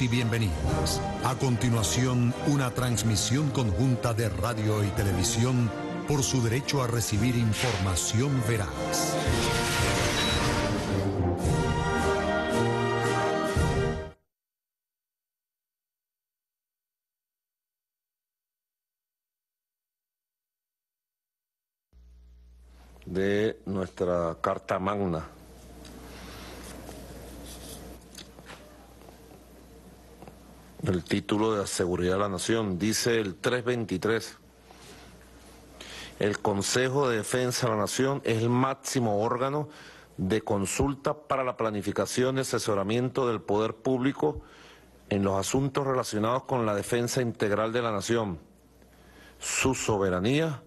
y bienvenidas. A continuación, una transmisión conjunta de radio y televisión por su derecho a recibir información veraz. de nuestra Carta Magna El título de la seguridad de la nación dice el 323. El Consejo de Defensa de la Nación es el máximo órgano de consulta para la planificación y asesoramiento del poder público en los asuntos relacionados con la defensa integral de la nación, su soberanía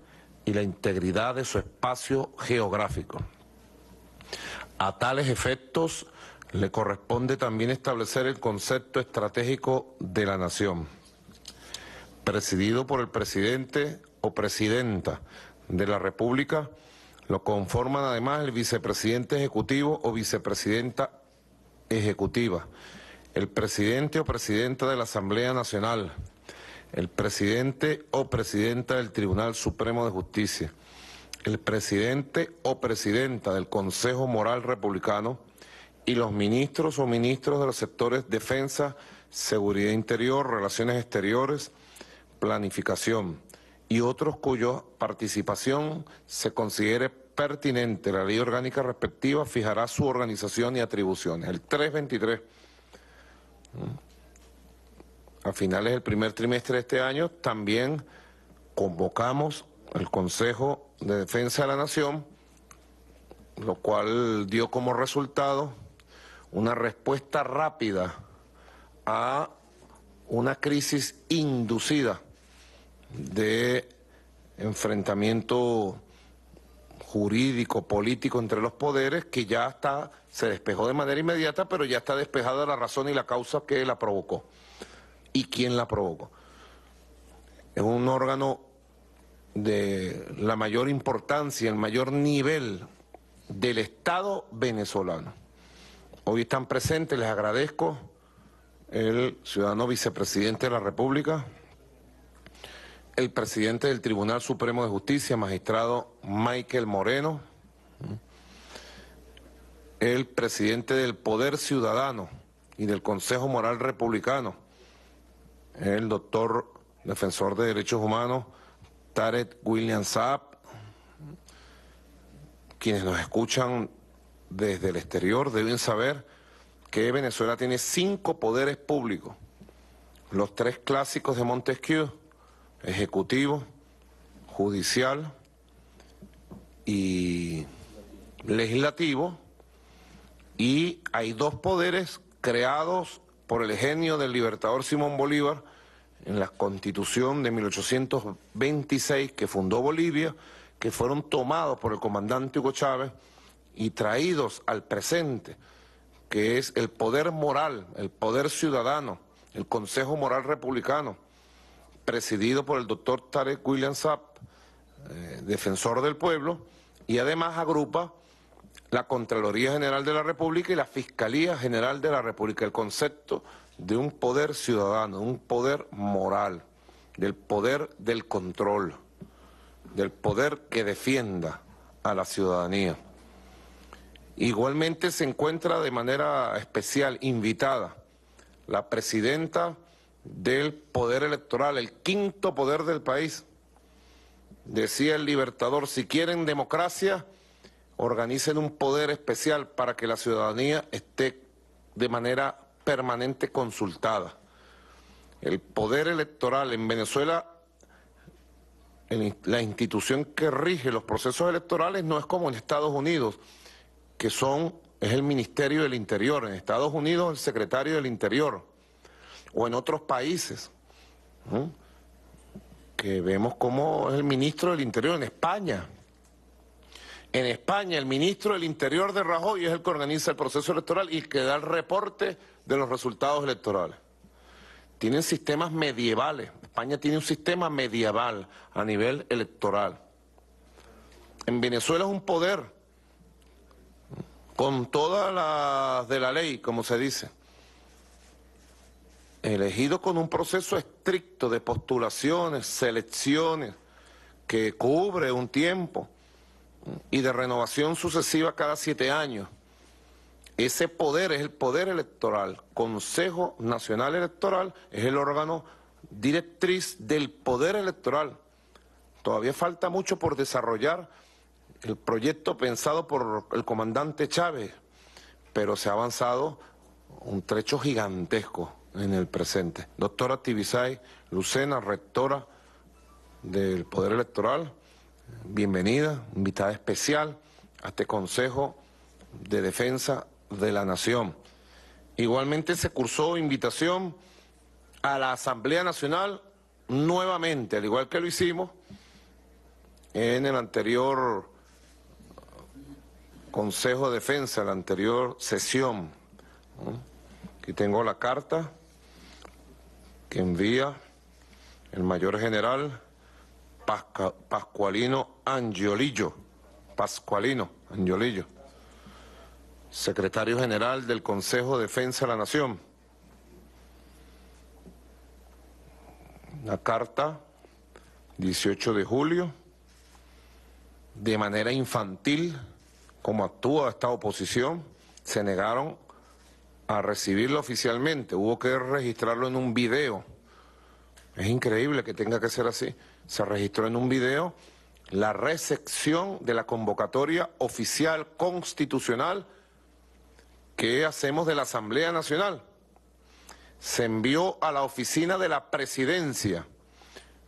y la integridad de su espacio geográfico. A tales efectos, le corresponde también establecer el concepto estratégico de la nación, presidido por el presidente o presidenta de la República, lo conforman además el vicepresidente ejecutivo o vicepresidenta ejecutiva, el presidente o presidenta de la Asamblea Nacional, el presidente o presidenta del Tribunal Supremo de Justicia, el presidente o presidenta del Consejo Moral Republicano, y los ministros o ministros de los sectores defensa, seguridad interior, relaciones exteriores, planificación y otros cuya participación se considere pertinente. La ley orgánica respectiva fijará su organización y atribuciones. El 323, a finales del primer trimestre de este año, también convocamos el Consejo de Defensa de la Nación, lo cual dio como resultado una respuesta rápida a una crisis inducida de enfrentamiento jurídico, político entre los poderes que ya está, se despejó de manera inmediata, pero ya está despejada la razón y la causa que la provocó. ¿Y quién la provocó? Es un órgano de la mayor importancia, el mayor nivel del Estado venezolano. Hoy están presentes, les agradezco, el ciudadano vicepresidente de la República, el presidente del Tribunal Supremo de Justicia, magistrado Michael Moreno, el presidente del Poder Ciudadano y del Consejo Moral Republicano, el doctor defensor de derechos humanos, Tarek William Saab, quienes nos escuchan desde el exterior deben saber que Venezuela tiene cinco poderes públicos. Los tres clásicos de Montesquieu, ejecutivo, judicial y legislativo. Y hay dos poderes creados por el genio del libertador Simón Bolívar en la constitución de 1826 que fundó Bolivia, que fueron tomados por el comandante Hugo Chávez y traídos al presente, que es el poder moral, el poder ciudadano, el Consejo Moral Republicano, presidido por el doctor Tarek William Sapp, eh, defensor del pueblo, y además agrupa la Contraloría General de la República y la Fiscalía General de la República, el concepto de un poder ciudadano, un poder moral, del poder del control, del poder que defienda a la ciudadanía. Igualmente se encuentra de manera especial invitada la presidenta del Poder Electoral, el quinto poder del país. Decía el Libertador, si quieren democracia, organicen un poder especial para que la ciudadanía esté de manera permanente consultada. El poder electoral en Venezuela, la institución que rige los procesos electorales no es como en Estados Unidos, que son, es el Ministerio del Interior, en Estados Unidos el Secretario del Interior, o en otros países, que vemos cómo es el ministro del Interior en España. En España el ministro del Interior de Rajoy es el que organiza el proceso electoral y que da el reporte de los resultados electorales. Tienen sistemas medievales. España tiene un sistema medieval a nivel electoral. En Venezuela es un poder con todas las de la ley, como se dice, elegido con un proceso estricto de postulaciones, selecciones, que cubre un tiempo y de renovación sucesiva cada siete años. Ese poder es el poder electoral. Consejo Nacional Electoral es el órgano directriz del poder electoral. Todavía falta mucho por desarrollar el proyecto pensado por el comandante Chávez, pero se ha avanzado un trecho gigantesco en el presente. Doctora Tibisay Lucena, rectora del Poder Electoral, bienvenida, invitada especial a este Consejo de Defensa de la Nación. Igualmente se cursó invitación a la Asamblea Nacional nuevamente, al igual que lo hicimos en el anterior Consejo de Defensa, la anterior sesión. Aquí tengo la carta que envía el mayor general Pascualino Angiolillo, Pascualino Angiolillo, secretario general del Consejo de Defensa de la Nación. ...la carta, 18 de julio, de manera infantil, como actúa esta oposición, se negaron a recibirlo oficialmente, hubo que registrarlo en un video. Es increíble que tenga que ser así. Se registró en un video la recepción de la convocatoria oficial constitucional que hacemos de la Asamblea Nacional. Se envió a la oficina de la presidencia,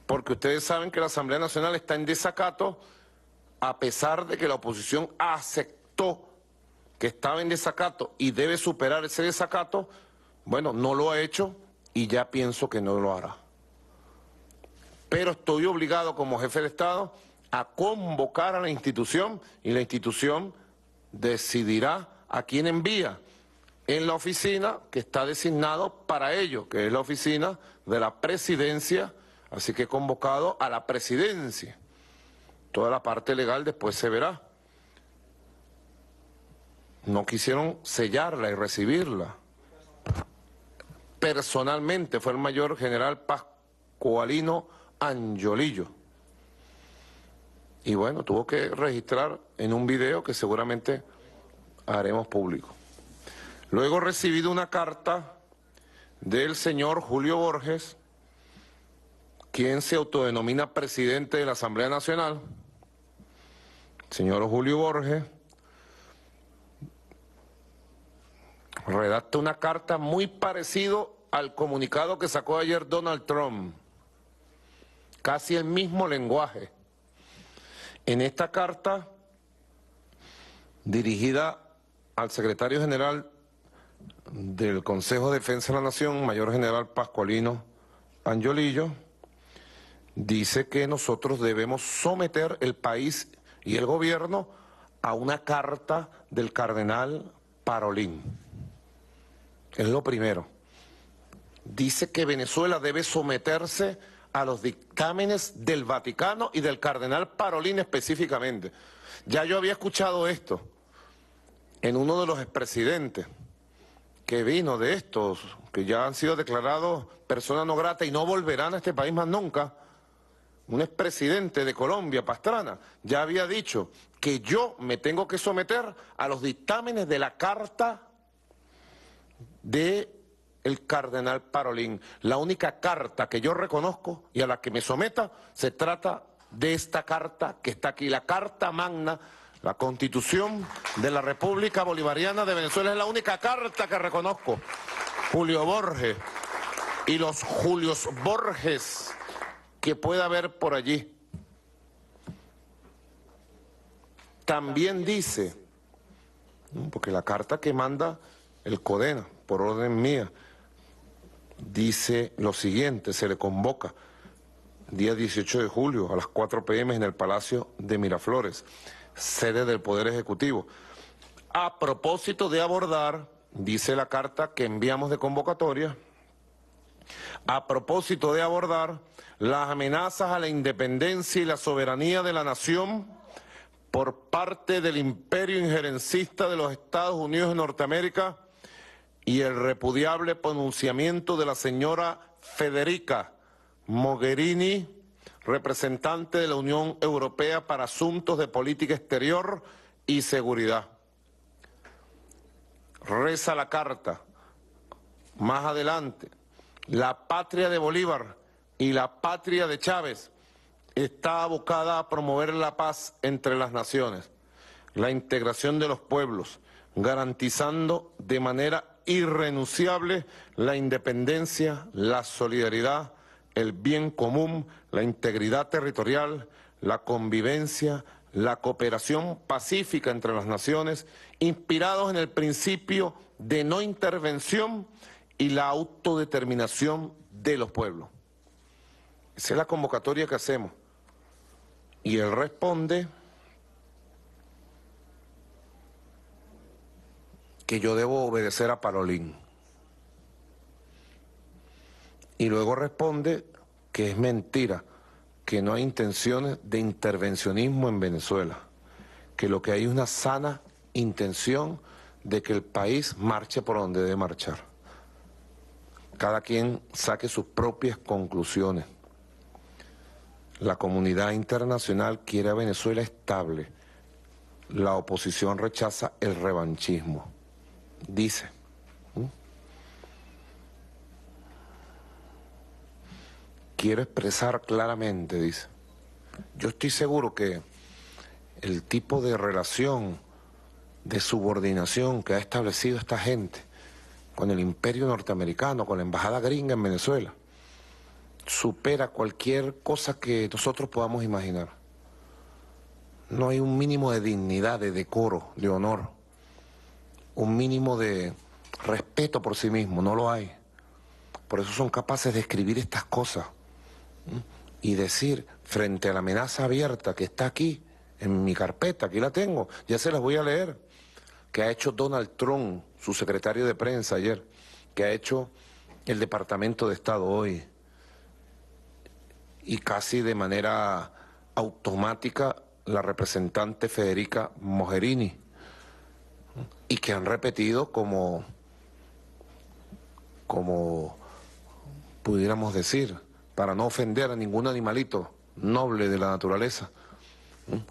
porque ustedes saben que la Asamblea Nacional está en desacato a pesar de que la oposición aceptó que estaba en desacato y debe superar ese desacato, bueno, no lo ha hecho y ya pienso que no lo hará. Pero estoy obligado como jefe de Estado a convocar a la institución y la institución decidirá a quién envía en la oficina que está designado para ello, que es la oficina de la presidencia, así que he convocado a la presidencia. Toda la parte legal después se verá. No quisieron sellarla y recibirla. Personalmente fue el mayor general Pascualino Angiolillo. Y bueno, tuvo que registrar en un video que seguramente haremos público. Luego recibido una carta del señor Julio Borges, quien se autodenomina presidente de la Asamblea Nacional, señor Julio Borges, redacta una carta muy parecido al comunicado que sacó ayer Donald Trump. Casi el mismo lenguaje. En esta carta, dirigida al secretario general del Consejo de Defensa de la Nación, mayor general Pascualino Angiolillo, dice que nosotros debemos someter el país y el gobierno a una carta del cardenal Parolín. Es lo primero. Dice que Venezuela debe someterse a los dictámenes del Vaticano y del cardenal Parolín específicamente. Ya yo había escuchado esto en uno de los expresidentes que vino de estos, que ya han sido declarados personas no grata y no volverán a este país más nunca un expresidente de Colombia, Pastrana, ya había dicho que yo me tengo que someter a los dictámenes de la carta de el cardenal Parolín. La única carta que yo reconozco y a la que me someta se trata de esta carta que está aquí, la Carta Magna, la Constitución de la República Bolivariana de Venezuela. Es la única carta que reconozco. Julio Borges y los Julios Borges que pueda haber por allí. También dice, porque la carta que manda el CODENA, por orden mía, dice lo siguiente, se le convoca día 18 de julio a las 4 pm en el Palacio de Miraflores, sede del Poder Ejecutivo. A propósito de abordar, dice la carta que enviamos de convocatoria, a propósito de abordar las amenazas a la independencia y la soberanía de la nación por parte del imperio injerencista de los Estados Unidos de Norteamérica y el repudiable pronunciamiento de la señora Federica Mogherini, representante de la Unión Europea para Asuntos de Política Exterior y Seguridad. Reza la carta. Más adelante, la patria de Bolívar y la patria de Chávez está abocada a promover la paz entre las naciones, la integración de los pueblos, garantizando de manera irrenunciable la independencia, la solidaridad, el bien común, la integridad territorial, la convivencia, la cooperación pacífica entre las naciones, inspirados en el principio de no intervención y la autodeterminación de los pueblos. Esa es la convocatoria que hacemos. Y él responde que yo debo obedecer a Parolín. Y luego responde que es mentira, que no hay intenciones de intervencionismo en Venezuela, que lo que hay es una sana intención de que el país marche por donde debe marchar. Cada quien saque sus propias conclusiones. La comunidad internacional quiere a Venezuela estable. La oposición rechaza el revanchismo. Dice. ¿Mm? Quiero expresar claramente, dice. Yo estoy seguro que el tipo de relación, de subordinación que ha establecido esta gente con el imperio norteamericano, con la embajada gringa en Venezuela, supera cualquier cosa que nosotros podamos imaginar. No hay un mínimo de dignidad, de decoro, de honor, un mínimo de respeto por sí mismo, no lo hay. Por eso son capaces de escribir estas cosas y decir, frente a la amenaza abierta que está aquí, en mi carpeta, aquí la tengo, ya se las voy a leer, que ha hecho Donald Trump, su secretario de prensa ayer, que ha hecho el Departamento de Estado hoy, y casi de manera automática la representante Federica Mogherini y que han repetido como, como pudiéramos decir, para no ofender a ningún animalito noble de la naturaleza,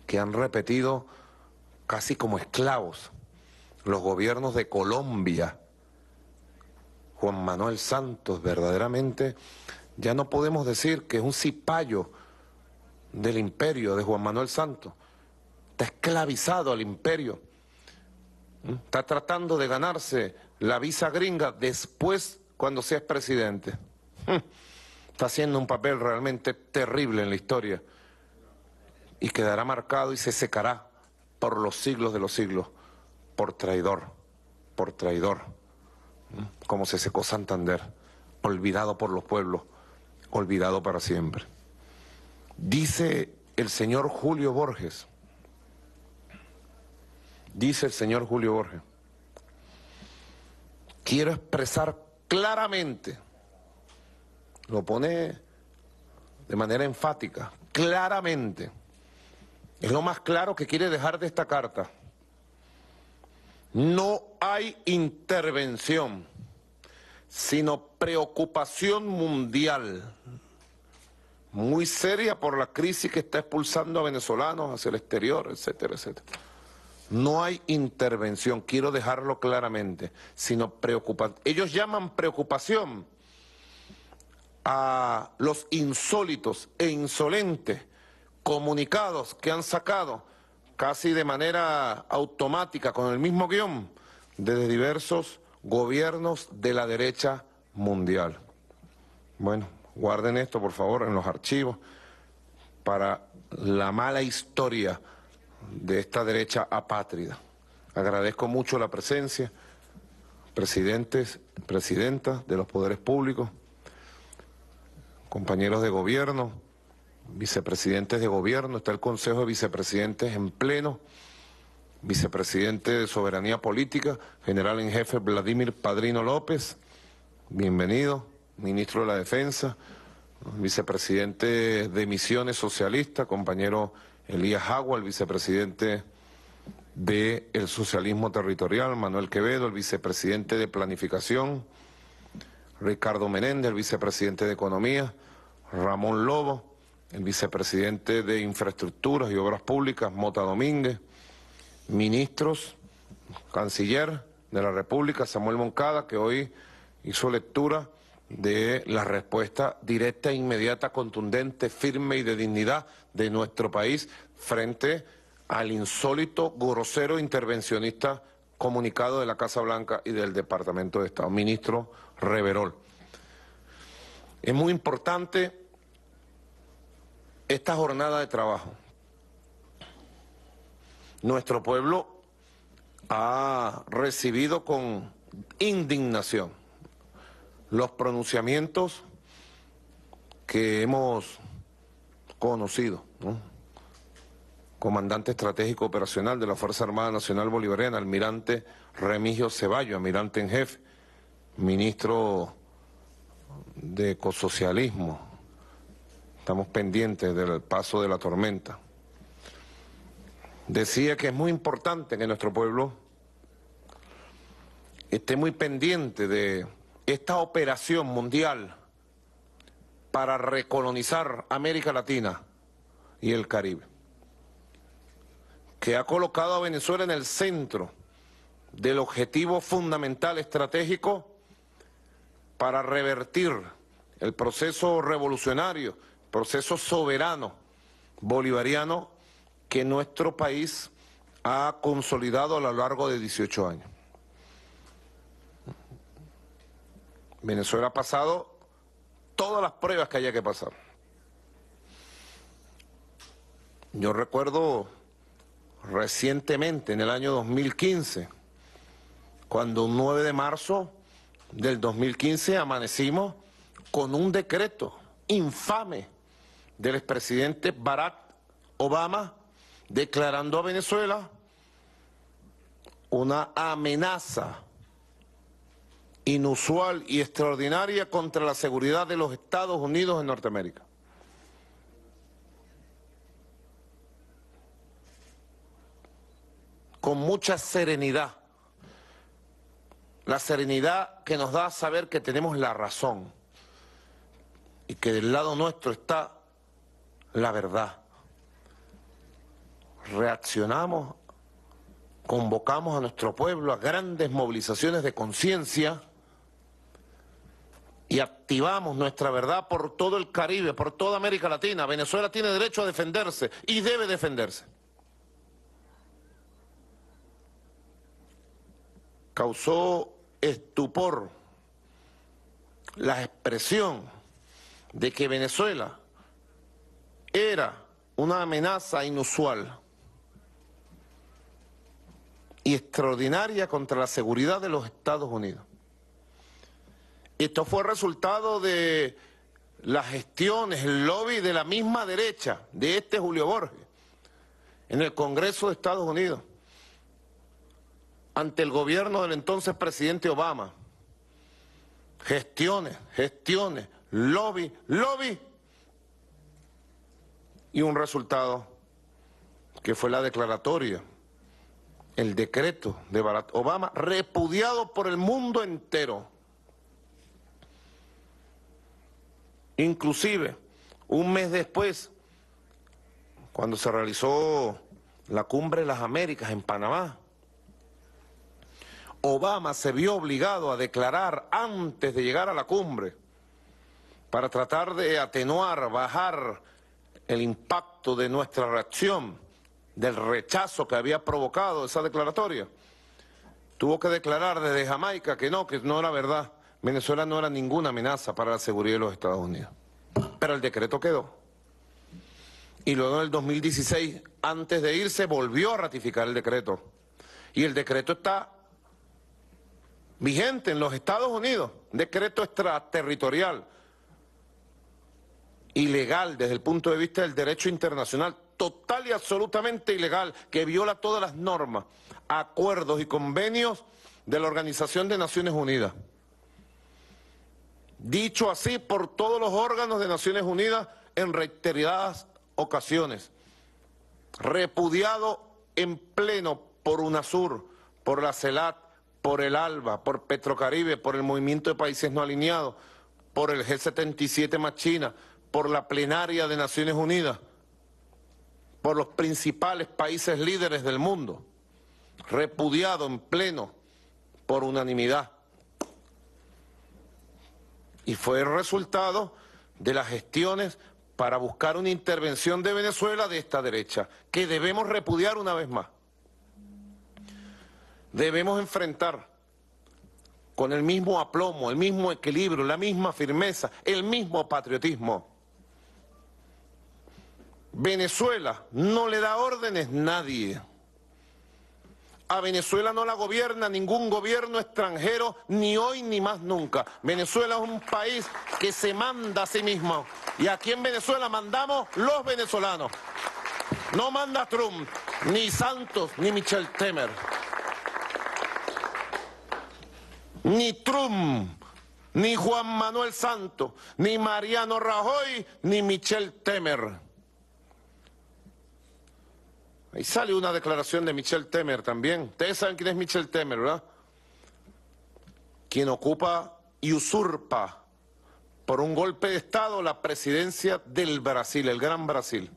que han repetido casi como esclavos los gobiernos de Colombia. Juan Manuel Santos verdaderamente ya no podemos decir que es un cipayo del imperio de Juan Manuel Santos. Está esclavizado al imperio. ¿Mm? Está tratando de ganarse la visa gringa después cuando seas presidente. ¿Mm? Está haciendo un papel realmente terrible en la historia. Y quedará marcado y se secará por los siglos de los siglos. Por traidor, por traidor. ¿Mm? Como se secó Santander, olvidado por los pueblos olvidado para siempre. Dice el señor Julio Borges, dice el señor Julio Borges, quiero expresar claramente, lo pone de manera enfática, claramente, es lo más claro que quiere dejar de esta carta, no hay intervención sino preocupación mundial, muy seria por la crisis que está expulsando a venezolanos hacia el exterior, etcétera, etcétera. No hay intervención, quiero dejarlo claramente, sino preocupación. Ellos llaman preocupación a los insólitos e insolentes comunicados que han sacado casi de manera automática con el mismo guión desde diversos gobiernos de la derecha mundial. Bueno, guarden esto por favor en los archivos para la mala historia de esta derecha apátrida. Agradezco mucho la presencia, presidentes, presidentas de los poderes públicos, compañeros de gobierno, vicepresidentes de gobierno, está el Consejo de Vicepresidentes en pleno vicepresidente de Soberanía Política, general en jefe Vladimir Padrino López, bienvenido, ministro de la Defensa, vicepresidente de Misiones Socialista, compañero Elías Agua, el vicepresidente del Socialismo Territorial, Manuel Quevedo, el vicepresidente de Planificación, Ricardo Menéndez, el vicepresidente de Economía, Ramón Lobo, el vicepresidente de Infraestructuras y Obras Públicas, Mota Domínguez, ministros, canciller de la República, Samuel Moncada, que hoy hizo lectura de la respuesta directa, e inmediata, contundente, firme y de dignidad de nuestro país frente al insólito, grosero intervencionista comunicado de la Casa Blanca y del Departamento de Estado, ministro Reverol. Es muy importante esta jornada de trabajo nuestro pueblo ha recibido con indignación los pronunciamientos que hemos conocido. Comandante Estratégico Operacional de la Fuerza Armada Nacional Bolivariana, almirante Remigio Ceballo, almirante en jefe, ministro de Ecosocialismo. Estamos pendientes del paso de la tormenta decía que es muy importante que nuestro pueblo esté muy pendiente de esta operación mundial para recolonizar América Latina y el Caribe, que ha colocado a Venezuela en el centro del objetivo fundamental estratégico para revertir el proceso revolucionario, proceso soberano bolivariano que nuestro país ha consolidado a lo largo de 18 años. Venezuela ha pasado todas las pruebas que haya que pasar. Yo recuerdo recientemente, en el año 2015, cuando un 9 de marzo del 2015 amanecimos con un decreto infame del expresidente Barack Obama declarando a Venezuela una amenaza inusual y extraordinaria contra la seguridad de los Estados Unidos en Norteamérica. Con mucha serenidad, la serenidad que nos da saber que tenemos la razón y que del lado nuestro está la verdad reaccionamos, convocamos a nuestro pueblo a grandes movilizaciones de conciencia y activamos nuestra verdad por todo el Caribe, por toda América Latina. Venezuela tiene derecho a defenderse y debe defenderse. Causó estupor la expresión de que Venezuela era una amenaza inusual y extraordinaria contra la seguridad de los Estados Unidos. Esto fue resultado de las gestiones, el lobby de la misma derecha, de este Julio Borges, en el Congreso de Estados Unidos, ante el gobierno del entonces presidente Obama. Gestiones, gestiones, lobby, lobby. Y un resultado que fue la declaratoria el decreto de Barack Obama, repudiado por el mundo entero. Inclusive, un mes después, cuando se realizó la cumbre de las Américas en Panamá, Obama se vio obligado a declarar antes de llegar a la cumbre para tratar de atenuar, bajar el impacto de nuestra reacción del rechazo que había provocado esa declaratoria. Tuvo que declarar desde Jamaica que no, que no era verdad. Venezuela no era ninguna amenaza para la seguridad de los Estados Unidos. Pero el decreto quedó. Y luego en el 2016, antes de irse, volvió a ratificar el decreto. Y el decreto está vigente en los Estados Unidos. Decreto extraterritorial. Ilegal desde el punto de vista del derecho internacional total y absolutamente ilegal que viola todas las normas, acuerdos y convenios de la Organización de Naciones Unidas. Dicho así por todos los órganos de Naciones Unidas en reiteradas ocasiones. Repudiado en pleno por UNASUR, por la CELAT, por el ALBA, por Petrocaribe, por el Movimiento de Países No Alineados, por el G77 más China, por la plenaria de Naciones Unidas por los principales países líderes del mundo, repudiado en pleno por unanimidad. Y fue el resultado de las gestiones para buscar una intervención de Venezuela de esta derecha, que debemos repudiar una vez más. Debemos enfrentar con el mismo aplomo, el mismo equilibrio, la misma firmeza, el mismo patriotismo Venezuela no le da órdenes nadie. A Venezuela no la gobierna ningún gobierno extranjero, ni hoy ni más nunca. Venezuela es un país que se manda a sí mismo. Y aquí en Venezuela mandamos los venezolanos. No manda Trump, ni Santos, ni Michel Temer. Ni Trump, ni Juan Manuel Santos, ni Mariano Rajoy, ni Michel Temer. Ahí sale una declaración de Michel Temer también. Ustedes saben quién es Michel Temer, ¿verdad? Quien ocupa y usurpa por un golpe de Estado la presidencia del Brasil, el Gran Brasil.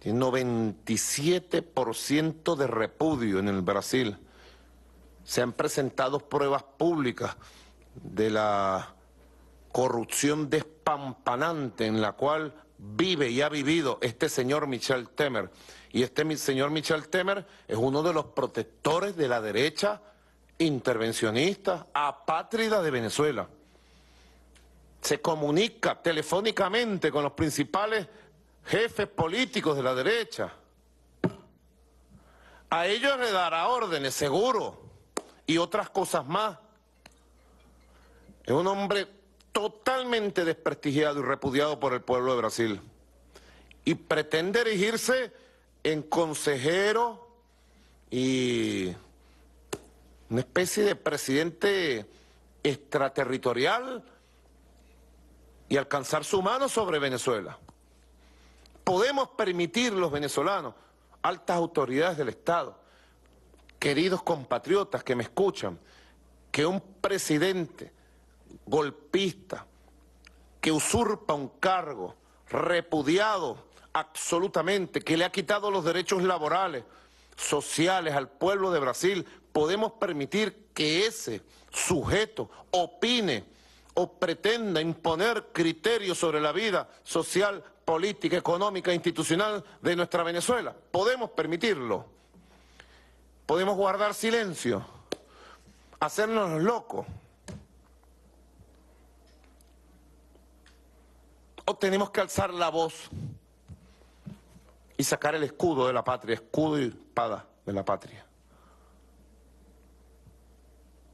Tiene 97% de repudio en el Brasil. Se han presentado pruebas públicas de la corrupción despampanante en la cual vive y ha vivido este señor Michel Temer. Y este señor Michel Temer es uno de los protectores de la derecha intervencionista apátrida de Venezuela. Se comunica telefónicamente con los principales jefes políticos de la derecha. A ellos le dará órdenes, seguro, y otras cosas más. Es un hombre totalmente desprestigiado y repudiado por el pueblo de Brasil. Y pretende erigirse en consejero y una especie de presidente extraterritorial y alcanzar su mano sobre Venezuela. Podemos permitir los venezolanos, altas autoridades del Estado, queridos compatriotas que me escuchan, que un presidente golpista que usurpa un cargo repudiado absolutamente, que le ha quitado los derechos laborales, sociales al pueblo de Brasil, podemos permitir que ese sujeto opine o pretenda imponer criterios sobre la vida social, política, económica, e institucional de nuestra Venezuela. Podemos permitirlo. Podemos guardar silencio, hacernos locos. o tenemos que alzar la voz y sacar el escudo de la patria, escudo y espada de la patria.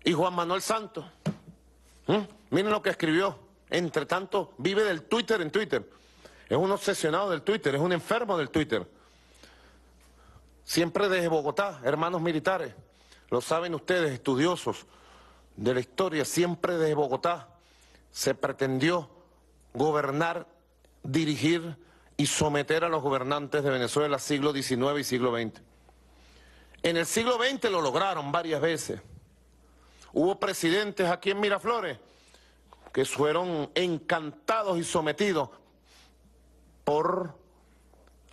Y Juan Manuel Santos, miren lo que escribió, entre tanto vive del Twitter en Twitter, es un obsesionado del Twitter, es un enfermo del Twitter. Siempre desde Bogotá, hermanos militares, lo saben ustedes, estudiosos de la historia, siempre desde Bogotá se pretendió gobernar, dirigir y someter a los gobernantes de Venezuela siglo XIX y siglo XX. En el siglo XX lo lograron varias veces. Hubo presidentes aquí en Miraflores que fueron encantados y sometidos por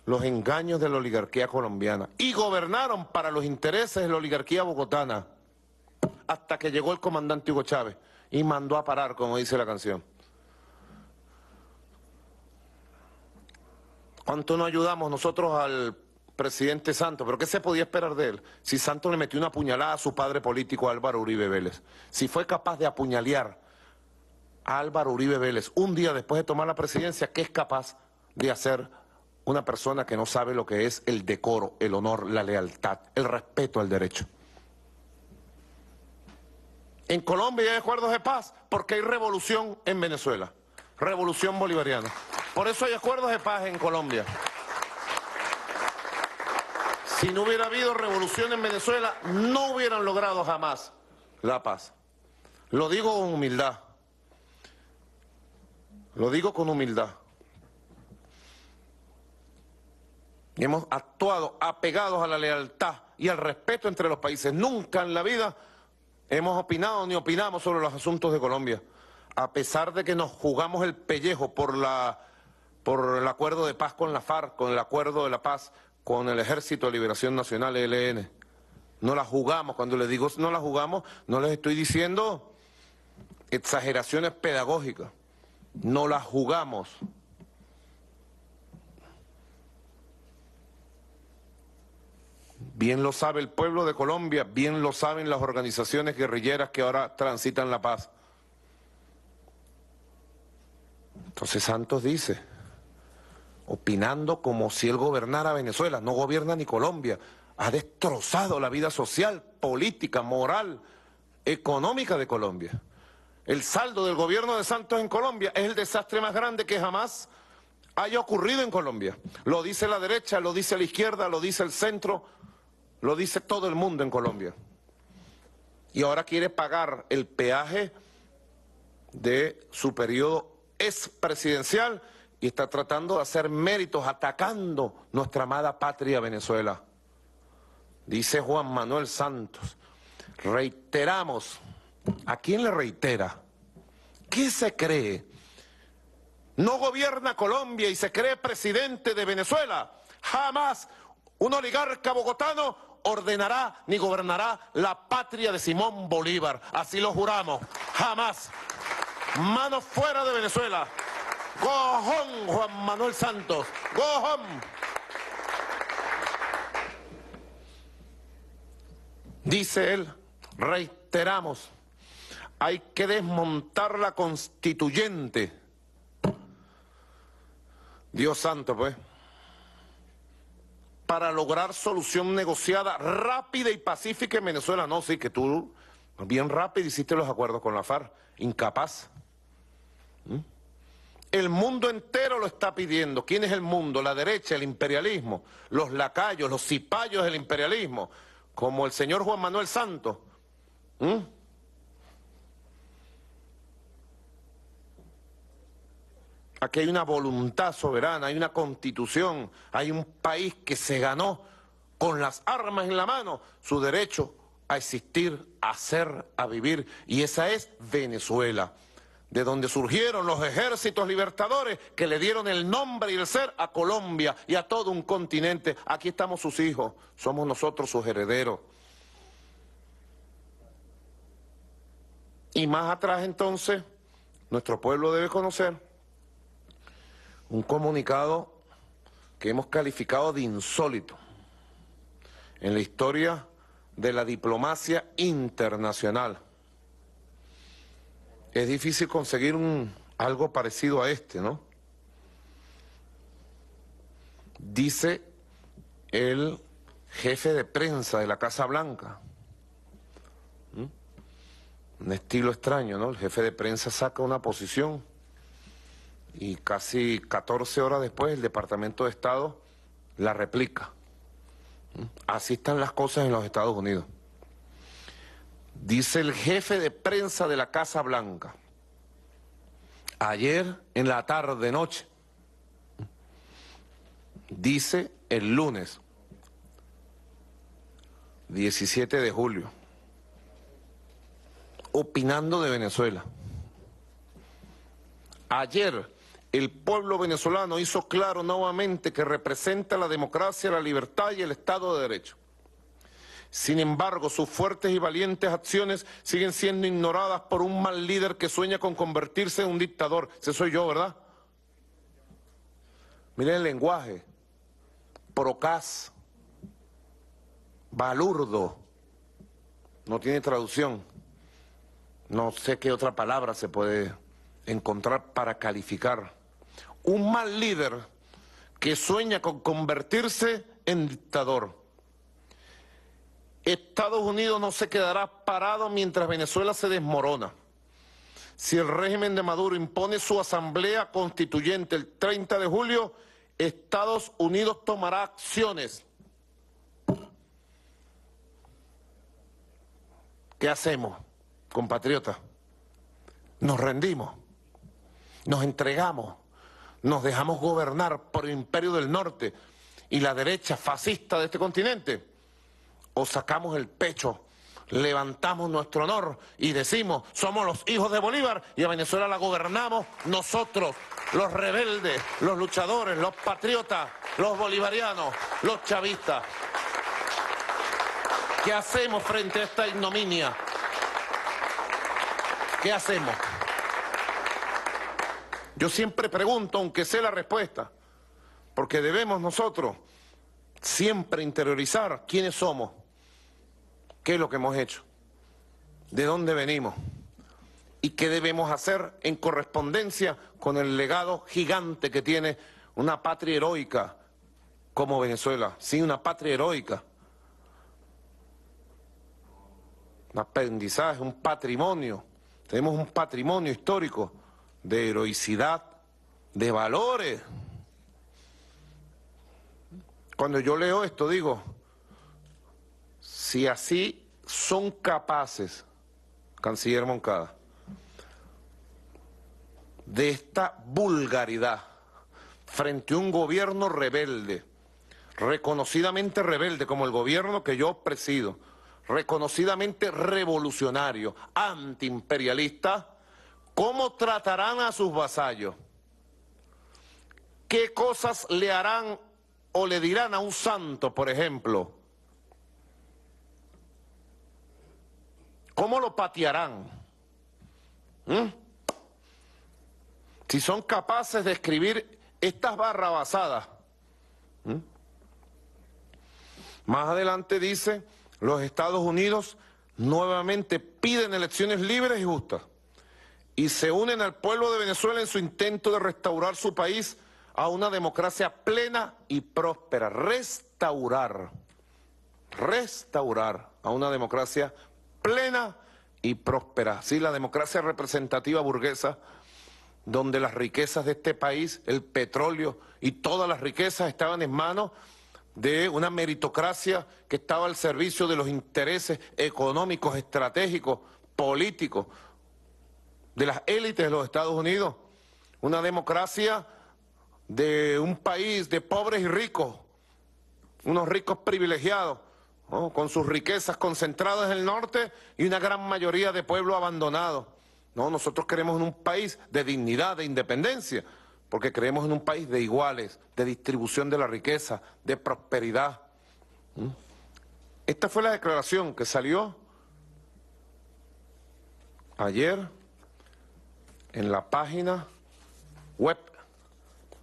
los engaños de la oligarquía colombiana y gobernaron para los intereses de la oligarquía bogotana hasta que llegó el comandante Hugo Chávez y mandó a parar, como dice la canción. ¿Cuánto no ayudamos nosotros al presidente Santos? ¿Pero qué se podía esperar de él? Si Santos le metió una puñalada a su padre político Álvaro Uribe Vélez, si fue capaz de apuñalear a Álvaro Uribe Vélez un día después de tomar la presidencia, ¿qué es capaz de hacer una persona que no sabe lo que es el decoro, el honor, la lealtad, el respeto al derecho? En Colombia hay acuerdos de paz porque hay revolución en Venezuela, revolución bolivariana. Por eso hay acuerdos de paz en Colombia. Si no hubiera habido revolución en Venezuela, no hubieran logrado jamás la paz. Lo digo con humildad. Lo digo con humildad. Y hemos actuado apegados a la lealtad y al respeto entre los países. Nunca en la vida hemos opinado ni opinamos sobre los asuntos de Colombia. A pesar de que nos jugamos el pellejo por la por el acuerdo de paz con la FARC, con el acuerdo de la paz con el Ejército de Liberación Nacional, ELN. No la jugamos, cuando les digo no la jugamos, no les estoy diciendo exageraciones pedagógicas, no la jugamos. Bien lo sabe el pueblo de Colombia, bien lo saben las organizaciones guerrilleras que ahora transitan la paz. Entonces Santos dice, opinando como si él gobernara Venezuela, no gobierna ni Colombia. Ha destrozado la vida social, política, moral, económica de Colombia. El saldo del gobierno de Santos en Colombia es el desastre más grande que jamás haya ocurrido en Colombia. Lo dice la derecha, lo dice la izquierda, lo dice el centro, lo dice todo el mundo en Colombia. Y ahora quiere pagar el peaje de su periodo expresidencial presidencial y está tratando de hacer méritos atacando nuestra amada patria Venezuela. Dice Juan Manuel Santos, reiteramos, ¿a quién le reitera? ¿Qué se cree? No gobierna Colombia y se cree presidente de Venezuela. Jamás un oligarca bogotano ordenará ni gobernará la patria de Simón Bolívar. Así lo juramos. Jamás. Manos fuera de Venezuela. ¡Gojón, Juan Manuel Santos. ¡Gojón! Dice él, reiteramos, hay que desmontar la constituyente. Dios santo, pues. Para lograr solución negociada rápida y pacífica en Venezuela. No, sí, que tú bien rápido hiciste los acuerdos con la FARC. Incapaz. ¿Mm? El mundo entero lo está pidiendo. ¿Quién es el mundo? La derecha, el imperialismo, los lacayos, los cipayos del imperialismo, como el señor Juan Manuel Santos. ¿Mm? Aquí hay una voluntad soberana, hay una constitución, hay un país que se ganó con las armas en la mano su derecho a existir, a ser, a vivir. Y esa es Venezuela de donde surgieron los ejércitos libertadores que le dieron el nombre y el ser a Colombia y a todo un continente. Aquí estamos sus hijos, somos nosotros sus herederos. Y más atrás entonces, nuestro pueblo debe conocer un comunicado que hemos calificado de insólito en la historia de la diplomacia internacional es difícil conseguir un, algo parecido a este, ¿no? Dice el jefe de prensa de la Casa Blanca. ¿Mm? Un estilo extraño, ¿no? El jefe de prensa saca una posición y casi 14 horas después el Departamento de Estado la replica. ¿Mm? Así están las cosas en los Estados Unidos. Dice el jefe de prensa de la Casa Blanca, ayer en la tarde noche, dice el lunes 17 de julio, opinando de Venezuela. Ayer el pueblo venezolano hizo claro nuevamente que representa la democracia, la libertad y el Estado de Derecho. Sin embargo, sus fuertes y valientes acciones siguen siendo ignoradas por un mal líder que sueña con convertirse en un dictador. Ese soy yo, ¿verdad? Miren el lenguaje. Procaz. Balurdo. No tiene traducción. No sé qué otra palabra se puede encontrar para calificar. Un mal líder que sueña con convertirse en dictador. Estados Unidos no se quedará parado mientras Venezuela se desmorona. Si el régimen de Maduro impone su asamblea constituyente el 30 de julio, Estados Unidos tomará acciones. ¿Qué hacemos, compatriotas? Nos rendimos, nos entregamos, nos dejamos gobernar por el imperio del norte y la derecha fascista de este continente o sacamos el pecho, levantamos nuestro honor y decimos, somos los hijos de Bolívar y a Venezuela la gobernamos nosotros, los rebeldes, los luchadores, los patriotas, los bolivarianos, los chavistas. ¿Qué hacemos frente a esta ignominia? ¿Qué hacemos? Yo siempre pregunto, aunque sé la respuesta, porque debemos nosotros siempre interiorizar quiénes somos qué es lo que hemos hecho, de dónde venimos y qué debemos hacer en correspondencia con el legado gigante que tiene una patria heroica como Venezuela, sí, una patria heroica. Un aprendizaje, un patrimonio, tenemos un patrimonio histórico de heroicidad, de valores. Cuando yo leo esto digo, si así son capaces, canciller Moncada, de esta vulgaridad frente a un gobierno rebelde, reconocidamente rebelde como el gobierno que yo presido, reconocidamente revolucionario, antiimperialista, ¿cómo tratarán a sus vasallos? ¿Qué cosas le harán o le dirán a un santo, por ejemplo, ¿Cómo lo patearán? ¿Mm? Si son capaces de escribir estas barrabasadas. ¿Mm? Más adelante dice, los Estados Unidos nuevamente piden elecciones libres y justas y se unen al pueblo de Venezuela en su intento de restaurar su país a una democracia plena y próspera. Restaurar, restaurar a una democracia plena y próspera. Sí, la democracia representativa burguesa, donde las riquezas de este país, el petróleo y todas las riquezas estaban en manos de una meritocracia que estaba al servicio de los intereses económicos, estratégicos, políticos, de las élites de los Estados Unidos. Una democracia de un país de pobres y ricos, unos ricos privilegiados, con sus riquezas concentradas en el norte y una gran mayoría de pueblo abandonado. No, nosotros queremos en un país de dignidad, de independencia, porque creemos en un país de iguales, de distribución de la riqueza, de prosperidad. ¿Mm? Esta fue la declaración que salió ayer en la página web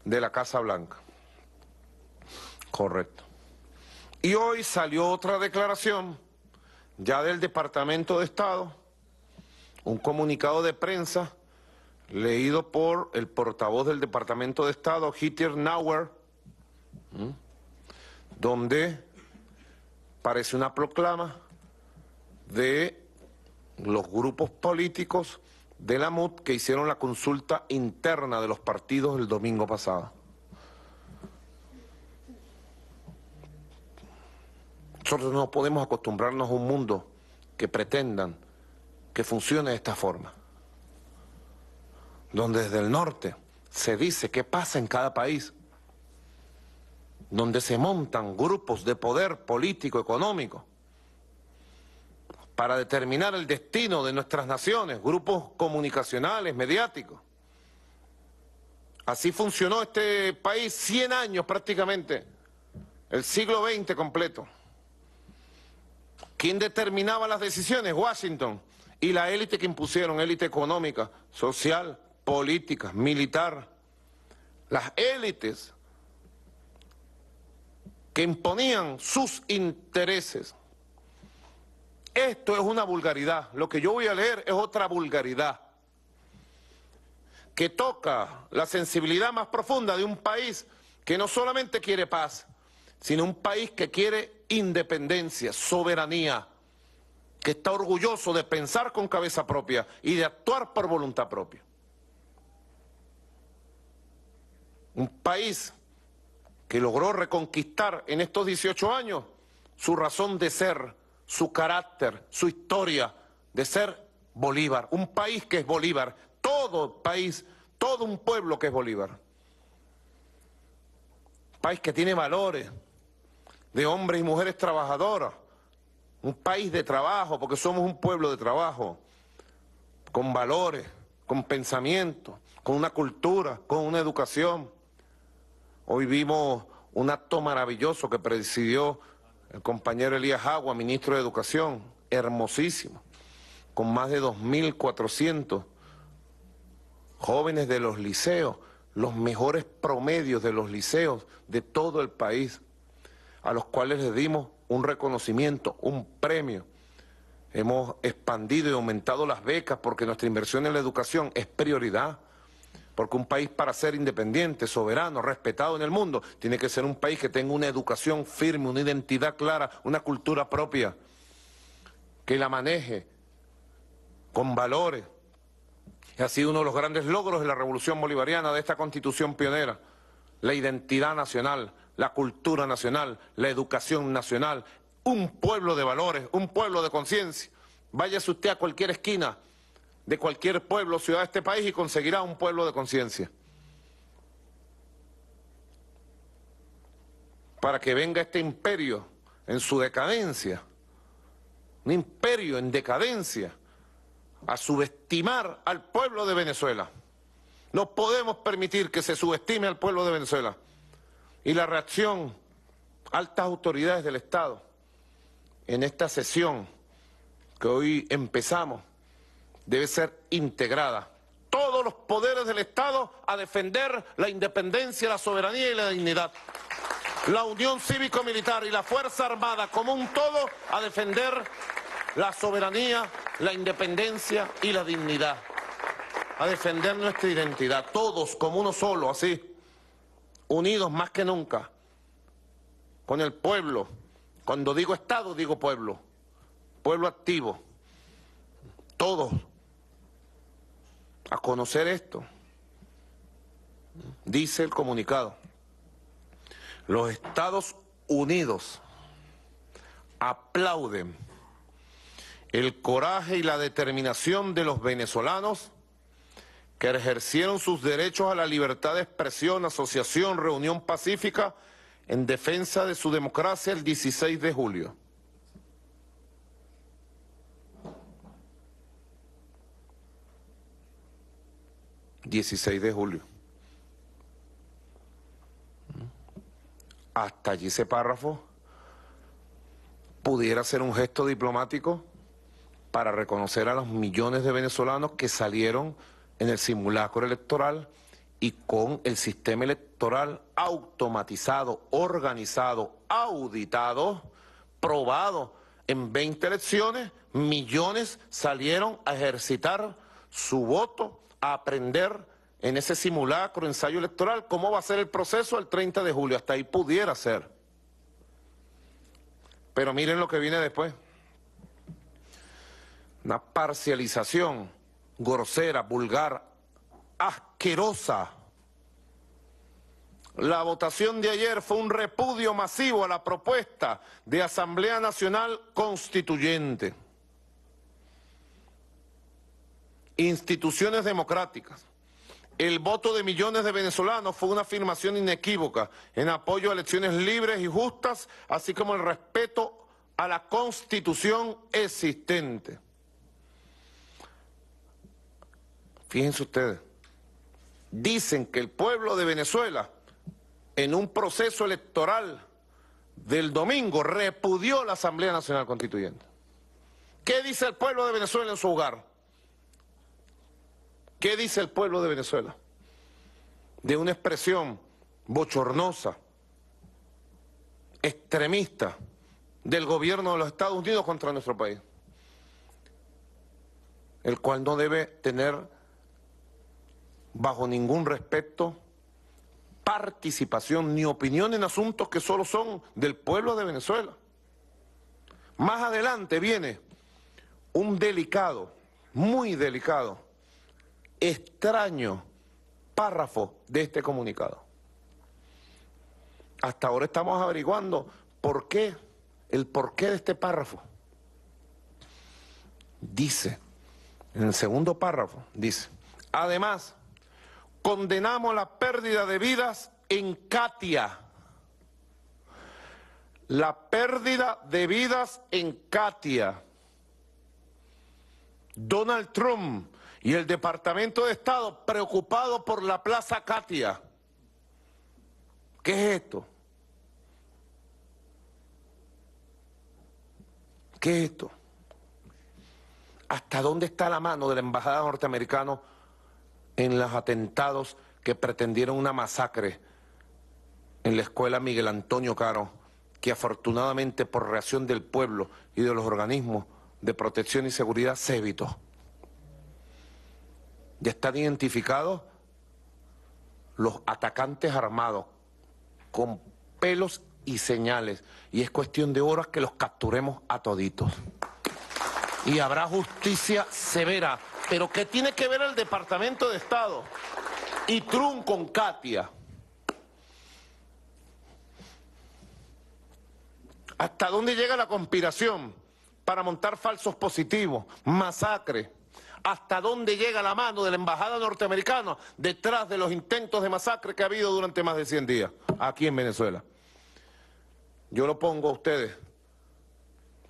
de la Casa Blanca. Correcto. Y hoy salió otra declaración, ya del Departamento de Estado, un comunicado de prensa leído por el portavoz del Departamento de Estado, Hitler Nauer, donde parece una proclama de los grupos políticos de la MUD que hicieron la consulta interna de los partidos el domingo pasado. Nosotros no podemos acostumbrarnos a un mundo que pretendan que funcione de esta forma. Donde desde el norte se dice qué pasa en cada país. Donde se montan grupos de poder político, económico, para determinar el destino de nuestras naciones, grupos comunicacionales, mediáticos. Así funcionó este país 100 años prácticamente, el siglo XX completo. ¿Quién determinaba las decisiones? Washington. Y la élite que impusieron, élite económica, social, política, militar. Las élites que imponían sus intereses. Esto es una vulgaridad. Lo que yo voy a leer es otra vulgaridad que toca la sensibilidad más profunda de un país que no solamente quiere paz, sino un país que quiere independencia, soberanía, que está orgulloso de pensar con cabeza propia y de actuar por voluntad propia. Un país que logró reconquistar en estos 18 años su razón de ser, su carácter, su historia de ser Bolívar. Un país que es Bolívar, todo país, todo un pueblo que es Bolívar. País que tiene valores, de hombres y mujeres trabajadoras, un país de trabajo, porque somos un pueblo de trabajo, con valores, con pensamiento, con una cultura, con una educación. Hoy vimos un acto maravilloso que presidió el compañero Elías Agua, ministro de Educación, hermosísimo, con más de 2.400 jóvenes de los liceos, los mejores promedios de los liceos de todo el país a los cuales les dimos un reconocimiento, un premio. Hemos expandido y aumentado las becas porque nuestra inversión en la educación es prioridad. Porque un país para ser independiente, soberano, respetado en el mundo, tiene que ser un país que tenga una educación firme, una identidad clara, una cultura propia, que la maneje con valores. ha sido uno de los grandes logros de la revolución bolivariana, de esta constitución pionera, la identidad nacional, la cultura nacional, la educación nacional, un pueblo de valores, un pueblo de conciencia. Váyase usted a cualquier esquina de cualquier pueblo, ciudad de este país y conseguirá un pueblo de conciencia. Para que venga este imperio en su decadencia, un imperio en decadencia, a subestimar al pueblo de Venezuela. No podemos permitir que se subestime al pueblo de Venezuela y la reacción altas autoridades del Estado en esta sesión que hoy empezamos debe ser integrada. Todos los poderes del Estado a defender la independencia, la soberanía y la dignidad. La Unión Cívico-Militar y la Fuerza Armada como un todo a defender la soberanía, la independencia y la dignidad. A defender nuestra identidad, todos como uno solo, así unidos más que nunca con el pueblo. Cuando digo Estado, digo pueblo. Pueblo activo. Todos. A conocer esto. Dice el comunicado. Los Estados Unidos aplauden el coraje y la determinación de los venezolanos que ejercieron sus derechos a la libertad de expresión, asociación, reunión pacífica en defensa de su democracia el 16 de julio. ...16 de julio... ...hasta allí ese párrafo... ...pudiera ser un gesto diplomático... ...para reconocer a los millones de venezolanos... ...que salieron en el simulacro electoral y con el sistema electoral automatizado, organizado, auditado, probado. En 20 elecciones, millones salieron a ejercitar su voto, a aprender en ese simulacro, ensayo electoral, cómo va a ser el proceso el 30 de julio. Hasta ahí pudiera ser. Pero miren lo que viene después. Una parcialización grosera, vulgar, asquerosa. La votación de ayer fue un repudio masivo a la propuesta de Asamblea Nacional Constituyente. Instituciones democráticas. El voto de millones de venezolanos fue una afirmación inequívoca en apoyo a elecciones libres y justas, así como el respeto a la constitución existente. Fíjense ustedes, dicen que el pueblo de Venezuela en un proceso electoral del domingo repudió la Asamblea Nacional Constituyente. ¿Qué dice el pueblo de Venezuela en su hogar? ¿Qué dice el pueblo de Venezuela? De una expresión bochornosa, extremista, del gobierno de los Estados Unidos contra nuestro país, el cual no debe tener bajo ningún respeto, participación ni opinión en asuntos que solo son del pueblo de Venezuela. Más adelante viene un delicado, muy delicado, extraño párrafo de este comunicado. Hasta ahora estamos averiguando por qué, el porqué de este párrafo. Dice, en el segundo párrafo, dice, además, Condenamos la pérdida de vidas en Katia. La pérdida de vidas en Katia. Donald Trump y el Departamento de Estado preocupados por la Plaza Katia. ¿Qué es esto? ¿Qué es esto? ¿Hasta dónde está la mano de la Embajada Norteamericana? en los atentados que pretendieron una masacre en la escuela Miguel Antonio Caro, que afortunadamente por reacción del pueblo y de los organismos de protección y seguridad se evitó. Ya están identificados los atacantes armados con pelos y señales. Y es cuestión de horas que los capturemos a toditos. Y habrá justicia severa pero ¿qué tiene que ver el Departamento de Estado y Trump con Katia? ¿Hasta dónde llega la conspiración para montar falsos positivos, masacre? ¿Hasta dónde llega la mano de la embajada norteamericana detrás de los intentos de masacre que ha habido durante más de 100 días aquí en Venezuela? Yo lo pongo a ustedes,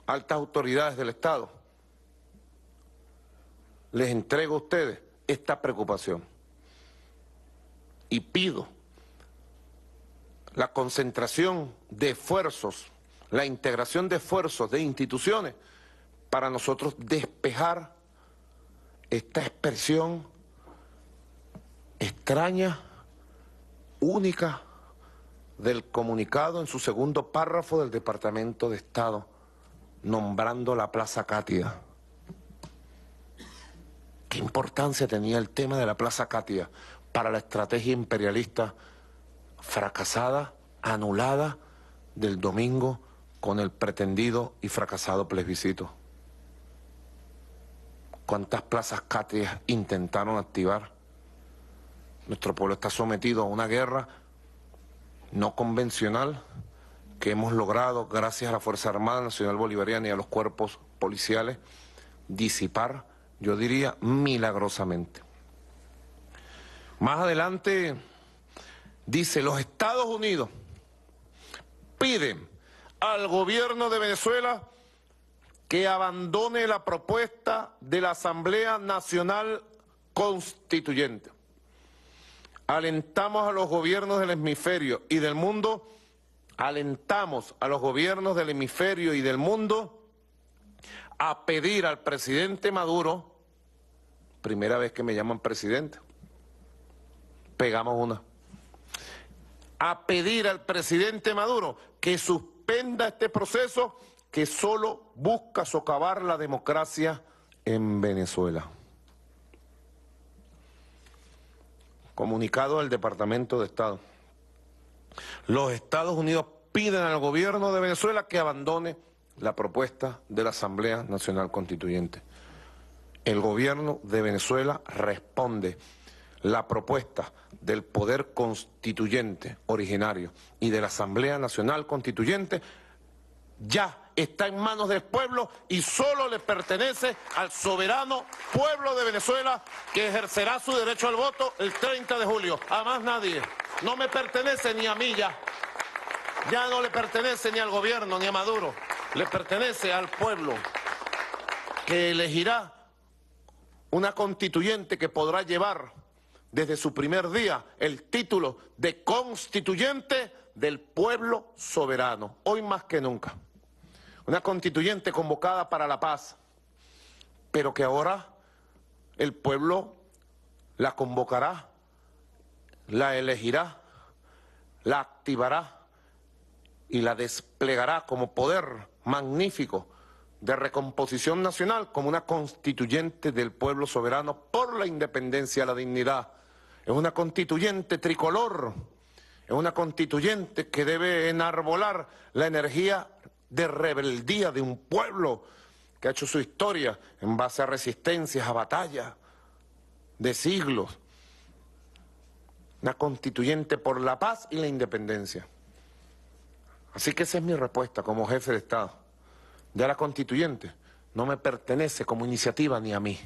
altas autoridades del Estado, les entrego a ustedes esta preocupación. Y pido la concentración de esfuerzos, la integración de esfuerzos de instituciones para nosotros despejar esta expresión extraña, única, del comunicado en su segundo párrafo del Departamento de Estado, nombrando la Plaza Cátida. ¿Qué importancia tenía el tema de la Plaza Katia para la estrategia imperialista fracasada, anulada del domingo con el pretendido y fracasado plebiscito? ¿Cuántas plazas Katia intentaron activar? Nuestro pueblo está sometido a una guerra no convencional que hemos logrado, gracias a la Fuerza Armada Nacional Bolivariana y a los cuerpos policiales, disipar yo diría milagrosamente. Más adelante dice, los Estados Unidos piden al gobierno de Venezuela que abandone la propuesta de la Asamblea Nacional Constituyente. Alentamos a los gobiernos del hemisferio y del mundo, alentamos a los gobiernos del hemisferio y del mundo a pedir al presidente Maduro, primera vez que me llaman presidente, pegamos una, a pedir al presidente Maduro que suspenda este proceso que solo busca socavar la democracia en Venezuela. Comunicado al Departamento de Estado. Los Estados Unidos piden al gobierno de Venezuela que abandone la propuesta de la Asamblea Nacional Constituyente. El gobierno de Venezuela responde la propuesta del poder constituyente originario y de la Asamblea Nacional Constituyente ya está en manos del pueblo y solo le pertenece al soberano pueblo de Venezuela que ejercerá su derecho al voto el 30 de julio. A más nadie. No me pertenece ni a mí ya. Ya no le pertenece ni al gobierno ni a Maduro le pertenece al pueblo que elegirá una constituyente que podrá llevar desde su primer día el título de constituyente del pueblo soberano, hoy más que nunca. Una constituyente convocada para la paz, pero que ahora el pueblo la convocará, la elegirá, la activará y la desplegará como poder magnífico de recomposición nacional, como una constituyente del pueblo soberano por la independencia, la dignidad. Es una constituyente tricolor, es una constituyente que debe enarbolar la energía de rebeldía de un pueblo que ha hecho su historia en base a resistencias, a batallas de siglos. Una constituyente por la paz y la independencia. Así que esa es mi respuesta como jefe de Estado. de la constituyente no me pertenece como iniciativa ni a mí.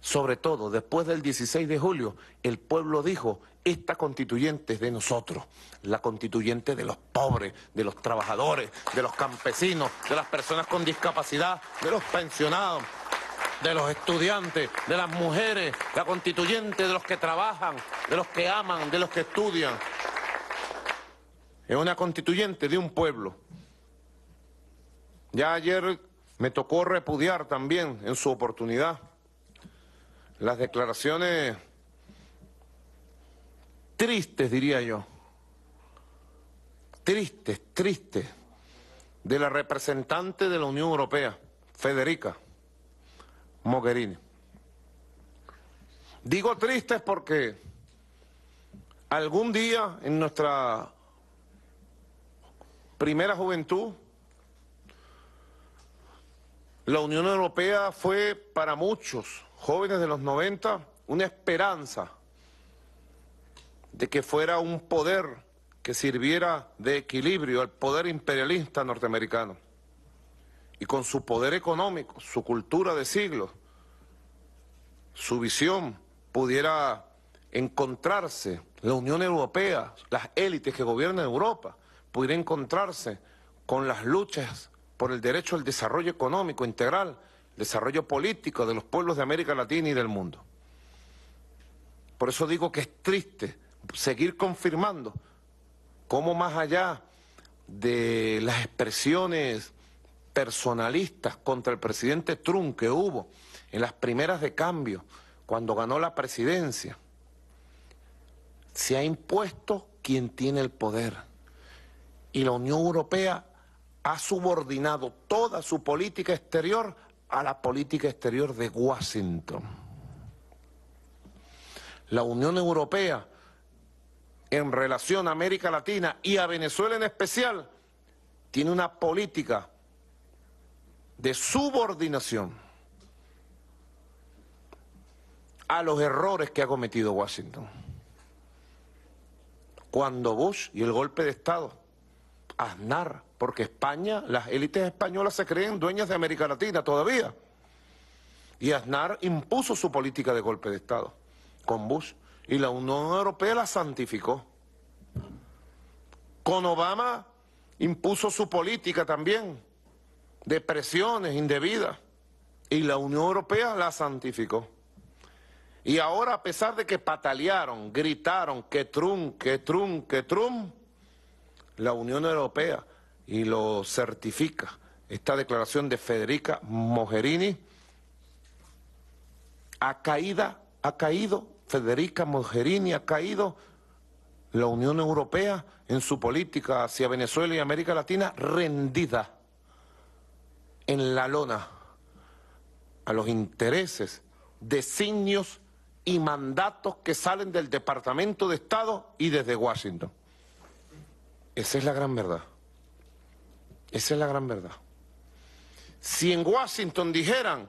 Sobre todo, después del 16 de julio, el pueblo dijo, esta constituyente es de nosotros, la constituyente de los pobres, de los trabajadores, de los campesinos, de las personas con discapacidad, de los pensionados, de los estudiantes, de las mujeres, la constituyente de los que trabajan, de los que aman, de los que estudian, es una constituyente de un pueblo. Ya ayer me tocó repudiar también en su oportunidad las declaraciones tristes, diría yo, tristes, tristes, de la representante de la Unión Europea, Federica Mogherini. Digo tristes porque algún día en nuestra Primera juventud. La Unión Europea fue para muchos jóvenes de los 90 una esperanza de que fuera un poder que sirviera de equilibrio al poder imperialista norteamericano. Y con su poder económico, su cultura de siglos, su visión, pudiera encontrarse la Unión Europea, las élites que gobiernan Europa, pudiera encontrarse con las luchas por el derecho al desarrollo económico integral, desarrollo político de los pueblos de América Latina y del mundo. Por eso digo que es triste seguir confirmando cómo más allá de las expresiones personalistas contra el presidente Trump que hubo en las primeras de cambio, cuando ganó la presidencia, se ha impuesto quien tiene el poder y la Unión Europea ha subordinado toda su política exterior a la política exterior de Washington. La Unión Europea, en relación a América Latina y a Venezuela en especial, tiene una política de subordinación a los errores que ha cometido Washington. Cuando Bush y el golpe de Estado Aznar, porque España, las élites españolas se creen dueñas de América Latina todavía. Y Aznar impuso su política de golpe de Estado con Bush y la Unión Europea la santificó. Con Obama impuso su política también de presiones indebidas y la Unión Europea la santificó. Y ahora, a pesar de que patalearon, gritaron que Trump, que Trump, que Trump, la Unión Europea y lo certifica esta declaración de Federica Mogherini. Ha caído, ha caído Federica Mogherini, ha caído la Unión Europea en su política hacia Venezuela y América Latina rendida en la lona a los intereses, designios y mandatos que salen del Departamento de Estado y desde Washington. Esa es la gran verdad. Esa es la gran verdad. Si en Washington dijeran,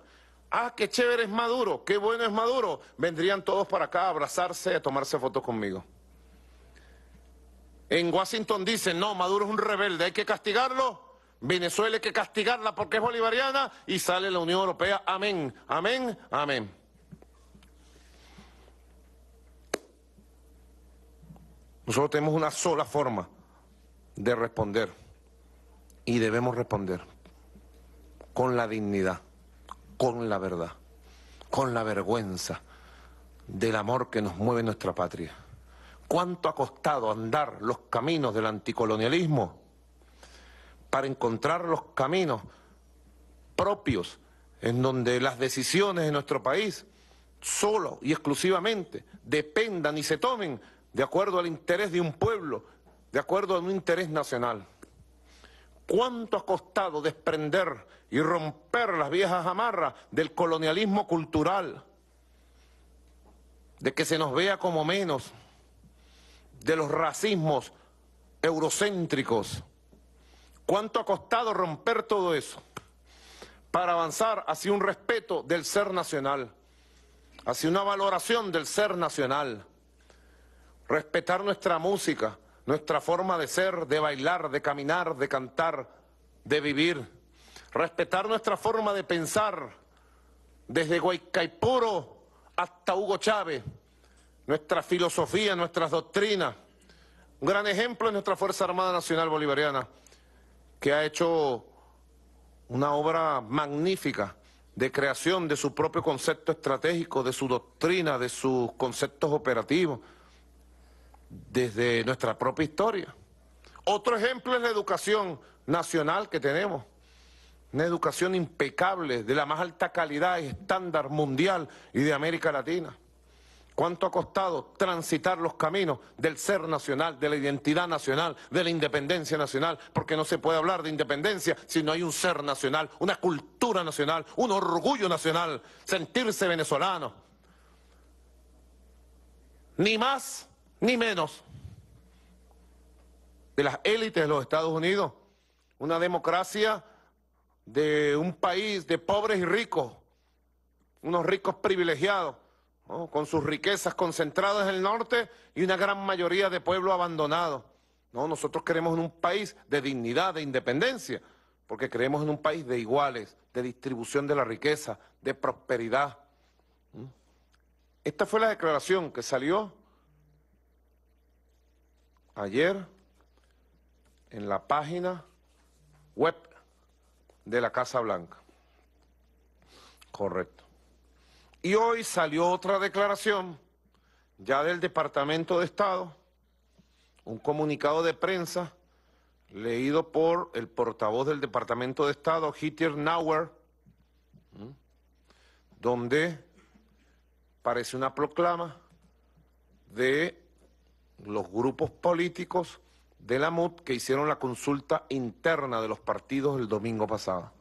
ah, qué chévere es Maduro, qué bueno es Maduro, vendrían todos para acá a abrazarse, a tomarse fotos conmigo. En Washington dicen, no, Maduro es un rebelde, hay que castigarlo. Venezuela hay que castigarla porque es bolivariana y sale la Unión Europea. Amén, amén, amén. Nosotros tenemos una sola forma de responder y debemos responder con la dignidad, con la verdad, con la vergüenza del amor que nos mueve nuestra patria. ¿Cuánto ha costado andar los caminos del anticolonialismo para encontrar los caminos propios en donde las decisiones de nuestro país solo y exclusivamente dependan y se tomen de acuerdo al interés de un pueblo de acuerdo a un interés nacional. ¿Cuánto ha costado desprender y romper las viejas amarras del colonialismo cultural? De que se nos vea como menos, de los racismos eurocéntricos. ¿Cuánto ha costado romper todo eso? Para avanzar hacia un respeto del ser nacional, hacia una valoración del ser nacional. Respetar nuestra música, nuestra forma de ser, de bailar, de caminar, de cantar, de vivir. Respetar nuestra forma de pensar, desde Guaycaipuro hasta Hugo Chávez, nuestra filosofía, nuestras doctrinas. Un gran ejemplo es nuestra Fuerza Armada Nacional Bolivariana, que ha hecho una obra magnífica de creación de su propio concepto estratégico, de su doctrina, de sus conceptos operativos desde nuestra propia historia. Otro ejemplo es la educación nacional que tenemos. Una educación impecable, de la más alta calidad y estándar mundial y de América Latina. ¿Cuánto ha costado transitar los caminos del ser nacional, de la identidad nacional, de la independencia nacional? Porque no se puede hablar de independencia si no hay un ser nacional, una cultura nacional, un orgullo nacional, sentirse venezolano. Ni más ni menos, de las élites de los Estados Unidos. Una democracia de un país de pobres y ricos, unos ricos privilegiados, con sus riquezas concentradas en el norte y una gran mayoría de pueblo abandonado. No, nosotros queremos un país de dignidad, de independencia, porque creemos en un país de iguales, de distribución de la riqueza, de prosperidad. ¿Mm? Esta fue la declaración que salió ayer en la página web de la Casa Blanca. Correcto. Y hoy salió otra declaración ya del Departamento de Estado, un comunicado de prensa leído por el portavoz del Departamento de Estado, Hitler Nauer, donde parece una proclama de los grupos políticos de la mud que hicieron la consulta interna de los partidos el domingo pasado.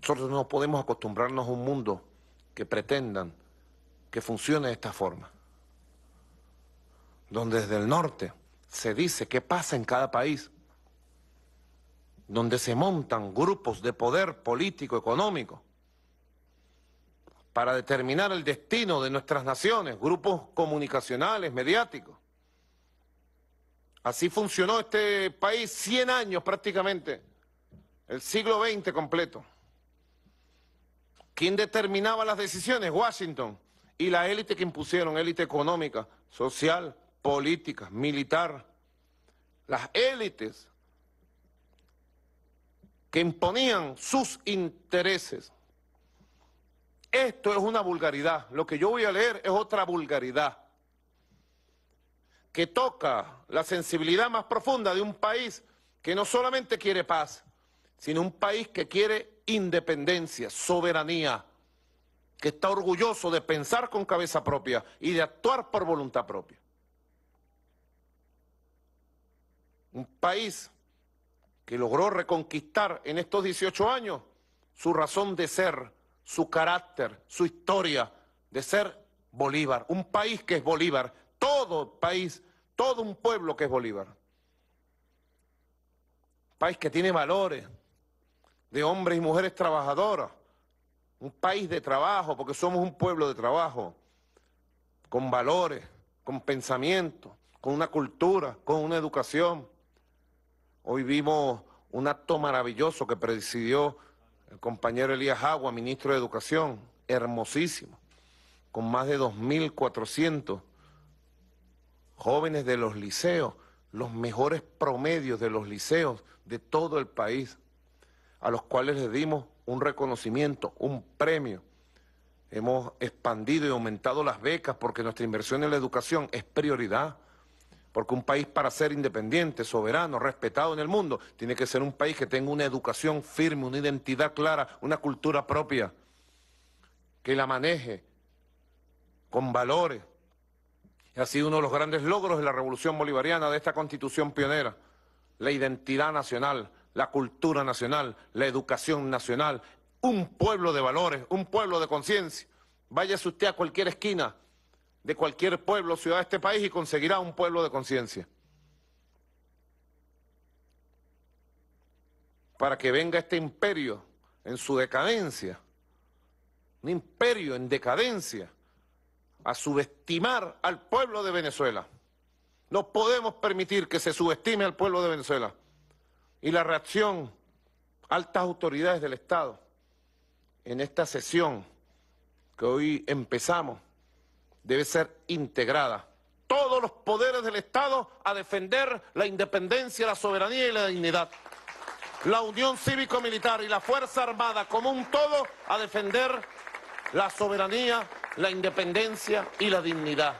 Nosotros no podemos acostumbrarnos a un mundo que pretendan que funcione de esta forma, donde desde el norte se dice qué pasa en cada país, donde se montan grupos de poder político, económico, para determinar el destino de nuestras naciones, grupos comunicacionales, mediáticos. Así funcionó este país 100 años prácticamente, el siglo XX completo. ¿Quién determinaba las decisiones? Washington y la élite que impusieron, élite económica, social, política, militar. Las élites que imponían sus intereses esto es una vulgaridad. Lo que yo voy a leer es otra vulgaridad que toca la sensibilidad más profunda de un país que no solamente quiere paz, sino un país que quiere independencia, soberanía, que está orgulloso de pensar con cabeza propia y de actuar por voluntad propia. Un país que logró reconquistar en estos 18 años su razón de ser, su carácter, su historia de ser Bolívar, un país que es Bolívar, todo país, todo un pueblo que es Bolívar. ...un País que tiene valores de hombres y mujeres trabajadoras, un país de trabajo, porque somos un pueblo de trabajo, con valores, con pensamiento, con una cultura, con una educación. Hoy vimos un acto maravilloso que presidió el compañero Elías Agua, ministro de Educación, hermosísimo, con más de 2.400 jóvenes de los liceos, los mejores promedios de los liceos de todo el país, a los cuales les dimos un reconocimiento, un premio. Hemos expandido y aumentado las becas porque nuestra inversión en la educación es prioridad. Porque un país para ser independiente, soberano, respetado en el mundo, tiene que ser un país que tenga una educación firme, una identidad clara, una cultura propia, que la maneje con valores. Ha sido uno de los grandes logros de la revolución bolivariana, de esta constitución pionera, la identidad nacional, la cultura nacional, la educación nacional, un pueblo de valores, un pueblo de conciencia. Váyase usted a cualquier esquina de cualquier pueblo, ciudad de este país y conseguirá un pueblo de conciencia. Para que venga este imperio en su decadencia, un imperio en decadencia, a subestimar al pueblo de Venezuela. No podemos permitir que se subestime al pueblo de Venezuela. Y la reacción, altas autoridades del Estado, en esta sesión que hoy empezamos, debe ser integrada. Todos los poderes del Estado a defender la independencia, la soberanía y la dignidad. La Unión Cívico-Militar y la Fuerza Armada como un todo a defender la soberanía, la independencia y la dignidad.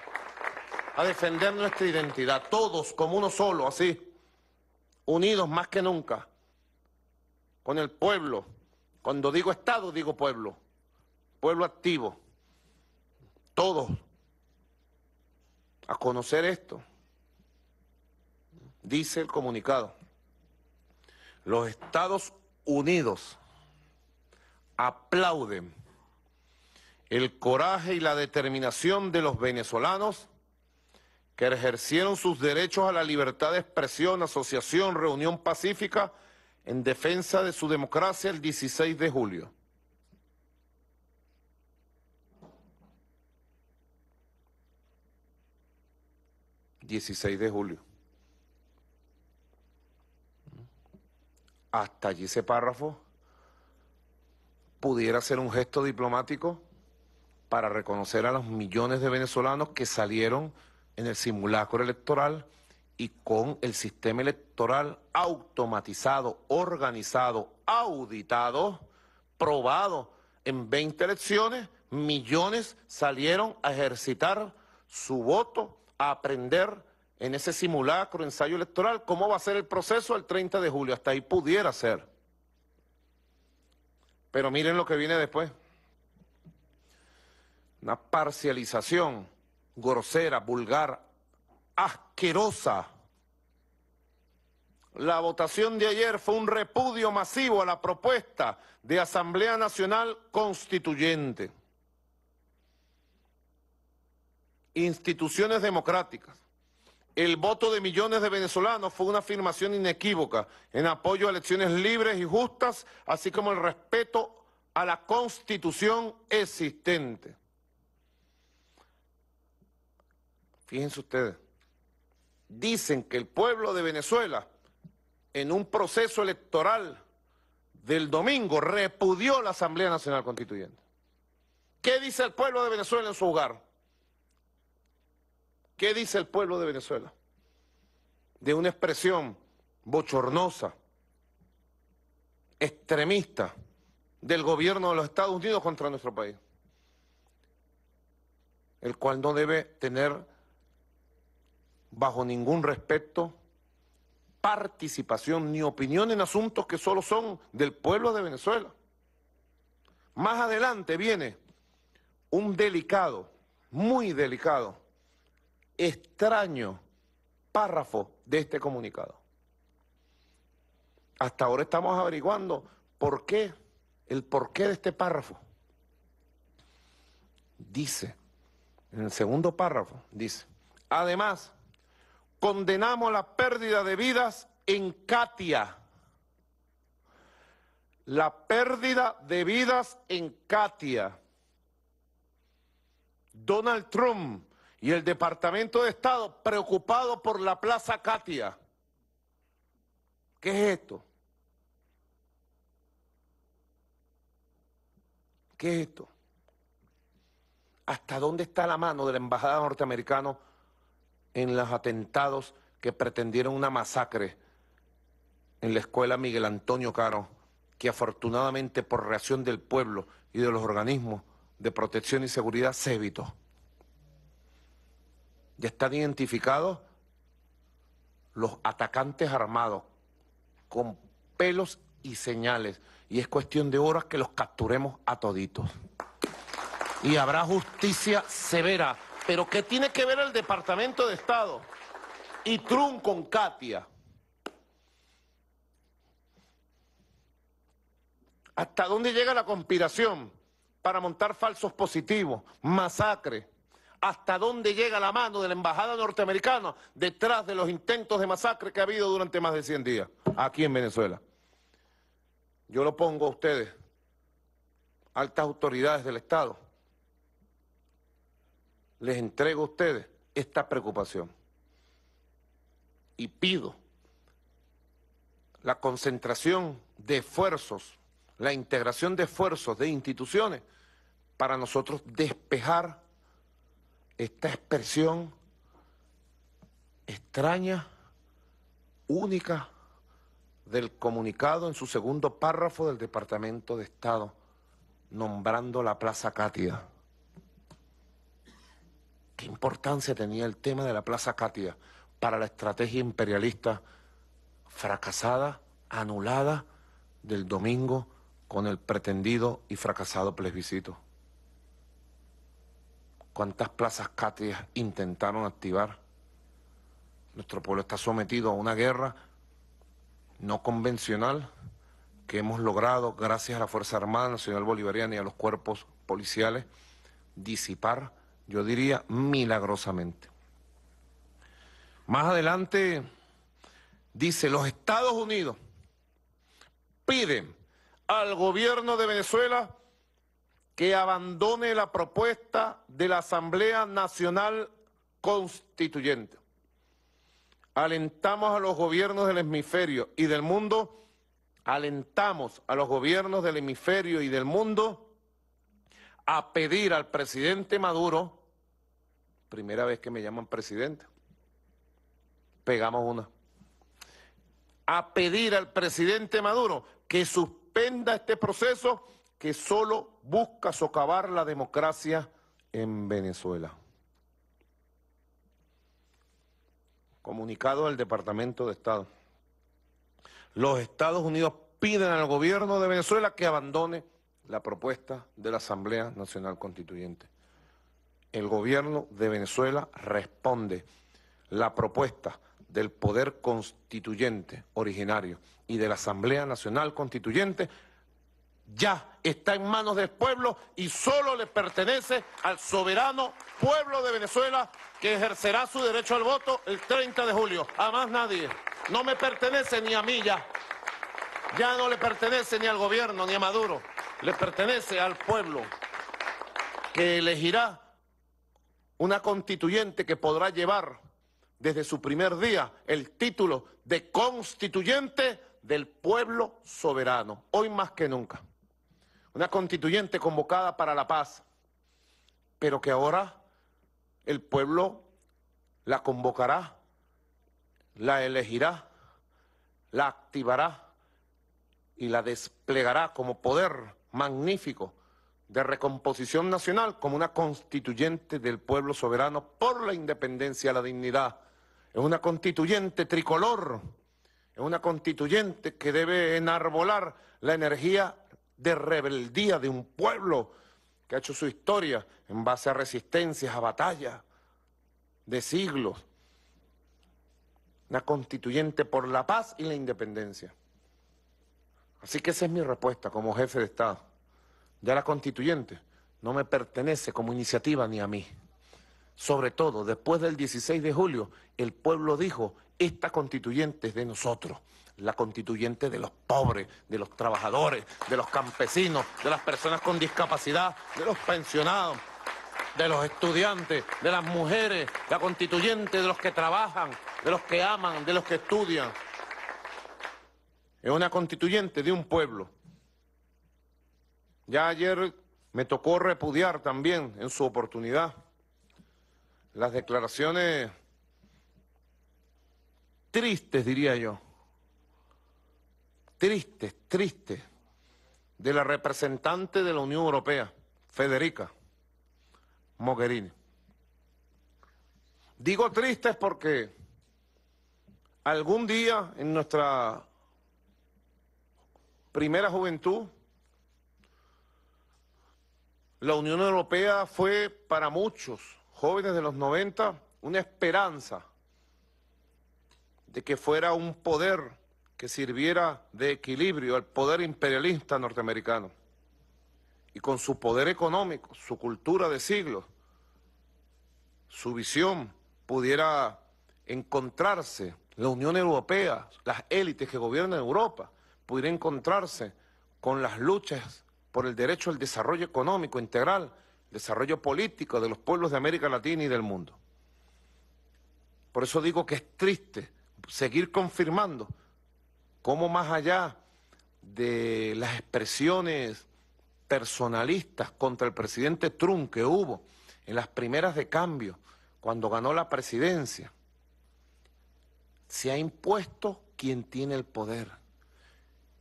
A defender nuestra identidad, todos como uno solo, así, unidos más que nunca, con el pueblo. Cuando digo Estado, digo pueblo. Pueblo activo. Todos a conocer esto. Dice el comunicado, los Estados Unidos aplauden el coraje y la determinación de los venezolanos que ejercieron sus derechos a la libertad de expresión, asociación, reunión pacífica en defensa de su democracia el 16 de julio. 16 de julio. Hasta allí ese párrafo pudiera ser un gesto diplomático para reconocer a los millones de venezolanos que salieron en el simulacro electoral y con el sistema electoral automatizado, organizado, auditado, probado en 20 elecciones, millones salieron a ejercitar su voto a aprender en ese simulacro, ensayo electoral, cómo va a ser el proceso el 30 de julio. Hasta ahí pudiera ser. Pero miren lo que viene después. Una parcialización grosera, vulgar, asquerosa. La votación de ayer fue un repudio masivo a la propuesta de Asamblea Nacional Constituyente. instituciones democráticas. El voto de millones de venezolanos fue una afirmación inequívoca en apoyo a elecciones libres y justas, así como el respeto a la constitución existente. Fíjense ustedes, dicen que el pueblo de Venezuela, en un proceso electoral del domingo, repudió la Asamblea Nacional Constituyente. ¿Qué dice el pueblo de Venezuela en su hogar? ¿Qué dice el pueblo de Venezuela? De una expresión bochornosa, extremista, del gobierno de los Estados Unidos contra nuestro país, el cual no debe tener bajo ningún respeto participación ni opinión en asuntos que solo son del pueblo de Venezuela. Más adelante viene un delicado, muy delicado, extraño párrafo de este comunicado. Hasta ahora estamos averiguando por qué, el porqué de este párrafo. Dice, en el segundo párrafo, dice, además, condenamos la pérdida de vidas en Katia. La pérdida de vidas en Katia. Donald Trump y el Departamento de Estado preocupado por la Plaza Katia. ¿Qué es esto? ¿Qué es esto? ¿Hasta dónde está la mano de la Embajada norteamericana en los atentados que pretendieron una masacre en la escuela Miguel Antonio Caro, que afortunadamente por reacción del pueblo y de los organismos de protección y seguridad se evitó? Ya están identificados los atacantes armados con pelos y señales. Y es cuestión de horas que los capturemos a toditos. Y habrá justicia severa. Pero ¿qué tiene que ver el Departamento de Estado y Trump con Katia? ¿Hasta dónde llega la conspiración para montar falsos positivos, masacre? hasta dónde llega la mano de la embajada norteamericana detrás de los intentos de masacre que ha habido durante más de 100 días aquí en Venezuela. Yo lo pongo a ustedes, altas autoridades del Estado, les entrego a ustedes esta preocupación y pido la concentración de esfuerzos, la integración de esfuerzos de instituciones para nosotros despejar esta expresión extraña, única, del comunicado en su segundo párrafo del Departamento de Estado, nombrando la Plaza Cátia ¿Qué importancia tenía el tema de la Plaza Cátia para la estrategia imperialista fracasada, anulada, del domingo con el pretendido y fracasado plebiscito? cuántas plazas cátedras intentaron activar. Nuestro pueblo está sometido a una guerra no convencional que hemos logrado, gracias a la Fuerza Armada Nacional Bolivariana y a los cuerpos policiales, disipar, yo diría, milagrosamente. Más adelante dice, los Estados Unidos piden al gobierno de Venezuela que abandone la propuesta de la Asamblea Nacional Constituyente. Alentamos a los gobiernos del hemisferio y del mundo, alentamos a los gobiernos del hemisferio y del mundo a pedir al presidente Maduro, primera vez que me llaman presidente, pegamos una, a pedir al presidente Maduro que suspenda este proceso que solo busca socavar la democracia en Venezuela. Comunicado al Departamento de Estado. Los Estados Unidos piden al gobierno de Venezuela que abandone la propuesta de la Asamblea Nacional Constituyente. El gobierno de Venezuela responde la propuesta del poder constituyente originario y de la Asamblea Nacional Constituyente ya está en manos del pueblo y solo le pertenece al soberano pueblo de Venezuela que ejercerá su derecho al voto el 30 de julio. A más nadie. No me pertenece ni a mí ya. Ya no le pertenece ni al gobierno ni a Maduro. Le pertenece al pueblo que elegirá una constituyente que podrá llevar desde su primer día el título de constituyente del pueblo soberano, hoy más que nunca una constituyente convocada para la paz, pero que ahora el pueblo la convocará, la elegirá, la activará y la desplegará como poder magnífico de recomposición nacional como una constituyente del pueblo soberano por la independencia, la dignidad. Es una constituyente tricolor, es una constituyente que debe enarbolar la energía de rebeldía de un pueblo que ha hecho su historia en base a resistencias, a batallas de siglos. Una constituyente por la paz y la independencia. Así que esa es mi respuesta como jefe de Estado. Ya la constituyente no me pertenece como iniciativa ni a mí. Sobre todo, después del 16 de julio, el pueblo dijo, esta constituyente es de nosotros la constituyente de los pobres, de los trabajadores, de los campesinos, de las personas con discapacidad, de los pensionados, de los estudiantes, de las mujeres, la constituyente de los que trabajan, de los que aman, de los que estudian. Es una constituyente de un pueblo. Ya ayer me tocó repudiar también en su oportunidad las declaraciones tristes, diría yo, tristes, triste de la representante de la Unión Europea, Federica Mogherini. Digo tristes porque algún día en nuestra primera juventud, la Unión Europea fue para muchos jóvenes de los 90 una esperanza de que fuera un poder que sirviera de equilibrio al poder imperialista norteamericano. Y con su poder económico, su cultura de siglos, su visión, pudiera encontrarse la Unión Europea, las élites que gobiernan Europa, pudiera encontrarse con las luchas por el derecho al desarrollo económico integral, desarrollo político de los pueblos de América Latina y del mundo. Por eso digo que es triste seguir confirmando cómo más allá de las expresiones personalistas contra el presidente Trump que hubo en las primeras de cambio, cuando ganó la presidencia, se ha impuesto quien tiene el poder.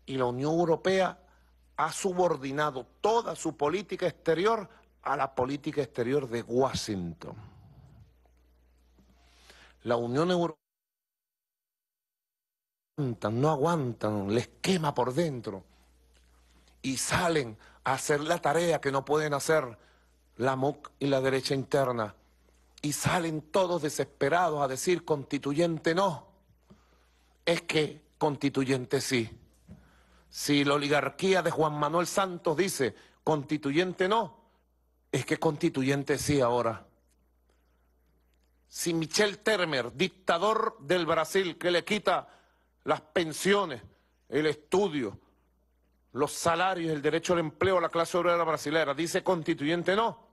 Y la Unión Europea ha subordinado toda su política exterior a la política exterior de Washington. La Unión Europea no aguantan, les quema por dentro. Y salen a hacer la tarea que no pueden hacer la MOC y la derecha interna. Y salen todos desesperados a decir constituyente no. Es que constituyente sí. Si la oligarquía de Juan Manuel Santos dice constituyente no, es que constituyente sí ahora. Si Michel Termer, dictador del Brasil, que le quita las pensiones, el estudio, los salarios, el derecho al empleo a la clase obrera brasileña, Dice constituyente no.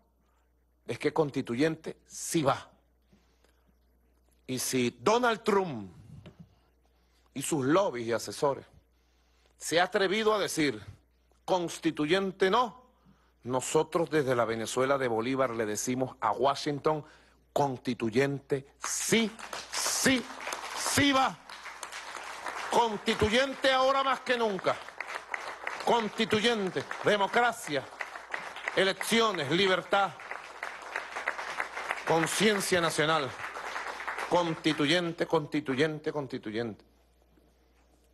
Es que constituyente sí va. Y si Donald Trump y sus lobbies y asesores se ha atrevido a decir constituyente no, nosotros desde la Venezuela de Bolívar le decimos a Washington constituyente sí, sí, sí va. Constituyente ahora más que nunca. Constituyente, democracia, elecciones, libertad, conciencia nacional. Constituyente, constituyente, constituyente.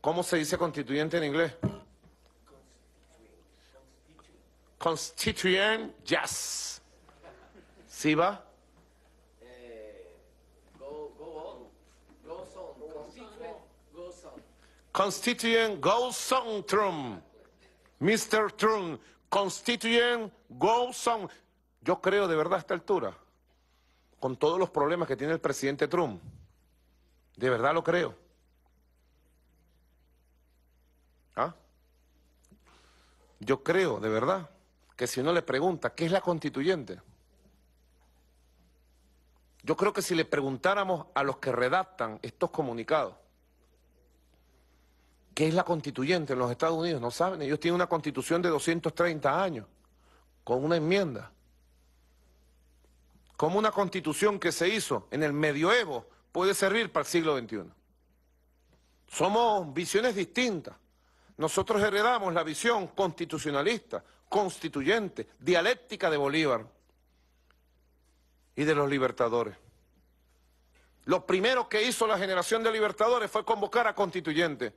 ¿Cómo se dice constituyente en inglés? Constituyente. yes. ¿Sí va? Constituent Go Song Trump. Mr. Trump, Constituent Go Yo creo de verdad a esta altura, con todos los problemas que tiene el presidente Trump, de verdad lo creo. ¿Ah? Yo creo de verdad que si uno le pregunta, ¿qué es la constituyente? Yo creo que si le preguntáramos a los que redactan estos comunicados, ¿Qué es la constituyente en los Estados Unidos? No saben, ellos tienen una constitución de 230 años, con una enmienda. ¿Cómo una constitución que se hizo en el medioevo puede servir para el siglo XXI? Somos visiones distintas. Nosotros heredamos la visión constitucionalista, constituyente, dialéctica de Bolívar y de los libertadores. Lo primero que hizo la generación de libertadores fue convocar a constituyentes.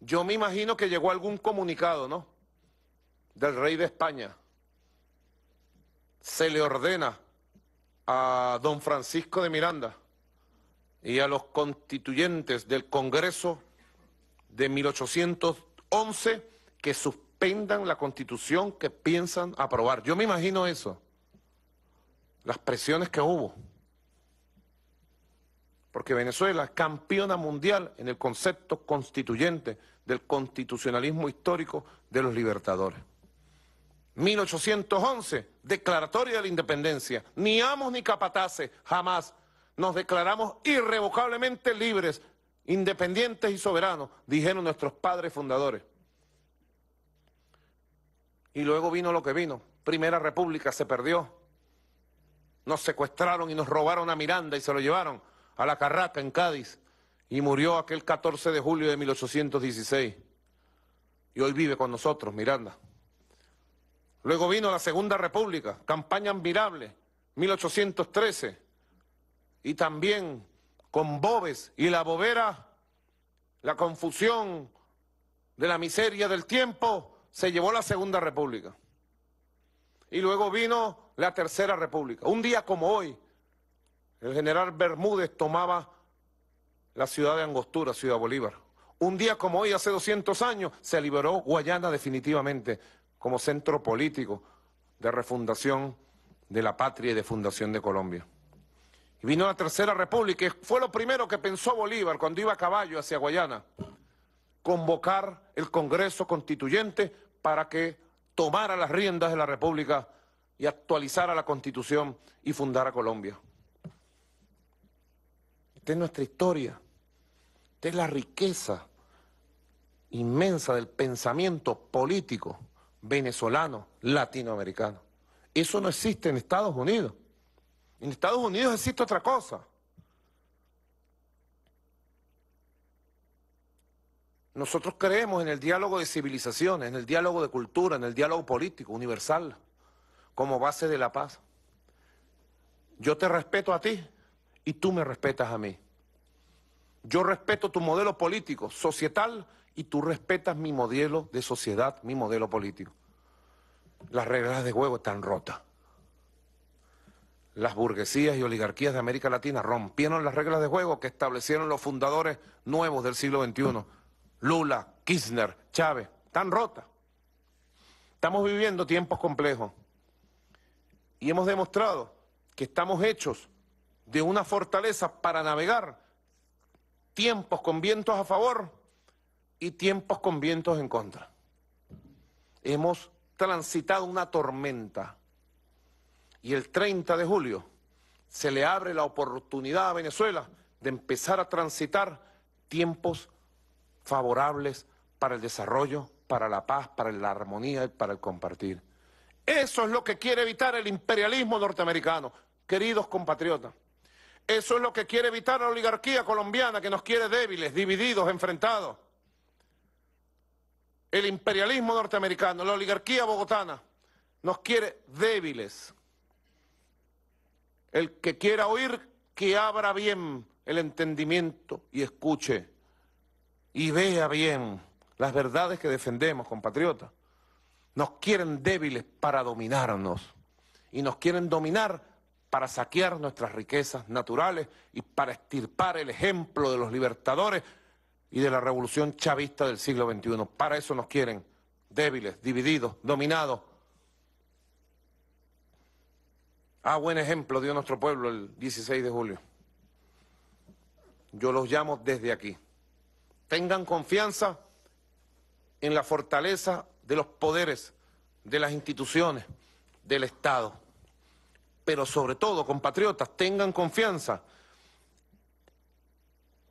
Yo me imagino que llegó algún comunicado, ¿no? Del rey de España. Se le ordena a don Francisco de Miranda y a los constituyentes del Congreso de 1811 que suspendan la constitución que piensan aprobar. Yo me imagino eso, las presiones que hubo porque Venezuela, es campeona mundial en el concepto constituyente del constitucionalismo histórico de los libertadores. 1811, declaratoria de la independencia, ni amos ni capataces, jamás. Nos declaramos irrevocablemente libres, independientes y soberanos, dijeron nuestros padres fundadores. Y luego vino lo que vino, Primera República se perdió, nos secuestraron y nos robaron a Miranda y se lo llevaron a la Carraca, en Cádiz, y murió aquel 14 de julio de 1816. Y hoy vive con nosotros, Miranda. Luego vino la Segunda República, campaña admirable, 1813. Y también con Bobes y la Bobera, la confusión de la miseria del tiempo, se llevó la Segunda República. Y luego vino la Tercera República. Un día como hoy, el general Bermúdez tomaba la ciudad de Angostura, Ciudad Bolívar. Un día como hoy, hace 200 años, se liberó Guayana definitivamente como centro político de refundación de la patria y de fundación de Colombia. Y vino la Tercera República y fue lo primero que pensó Bolívar cuando iba a caballo hacia Guayana, convocar el Congreso Constituyente para que tomara las riendas de la República y actualizara la Constitución y fundara Colombia. Esta es nuestra historia. Esta es la riqueza inmensa del pensamiento político venezolano, latinoamericano. Eso no existe en Estados Unidos. En Estados Unidos existe otra cosa. Nosotros creemos en el diálogo de civilizaciones, en el diálogo de cultura, en el diálogo político universal, como base de la paz. Yo te respeto a ti, y tú me respetas a mí. Yo respeto tu modelo político, societal, y tú respetas mi modelo de sociedad, mi modelo político. Las reglas de juego están rotas. Las burguesías y oligarquías de América Latina rompieron las reglas de juego que establecieron los fundadores nuevos del siglo XXI. Lula, Kirchner, Chávez, están rotas. Estamos viviendo tiempos complejos y hemos demostrado que estamos hechos de una fortaleza para navegar tiempos con vientos a favor y tiempos con vientos en contra. Hemos transitado una tormenta y el 30 de julio se le abre la oportunidad a Venezuela de empezar a transitar tiempos favorables para el desarrollo, para la paz, para la armonía y para el compartir. Eso es lo que quiere evitar el imperialismo norteamericano. Queridos compatriotas, eso es lo que quiere evitar la oligarquía colombiana, que nos quiere débiles, divididos, enfrentados. El imperialismo norteamericano, la oligarquía bogotana, nos quiere débiles. El que quiera oír, que abra bien el entendimiento y escuche y vea bien las verdades que defendemos, compatriotas. Nos quieren débiles para dominarnos y nos quieren dominar para saquear nuestras riquezas naturales y para extirpar el ejemplo de los libertadores y de la revolución chavista del siglo XXI. Para eso nos quieren débiles, divididos, dominados. Ah, buen ejemplo dio nuestro pueblo el 16 de julio. Yo los llamo desde aquí. Tengan confianza en la fortaleza de los poderes, de las instituciones, del Estado pero sobre todo, compatriotas, tengan confianza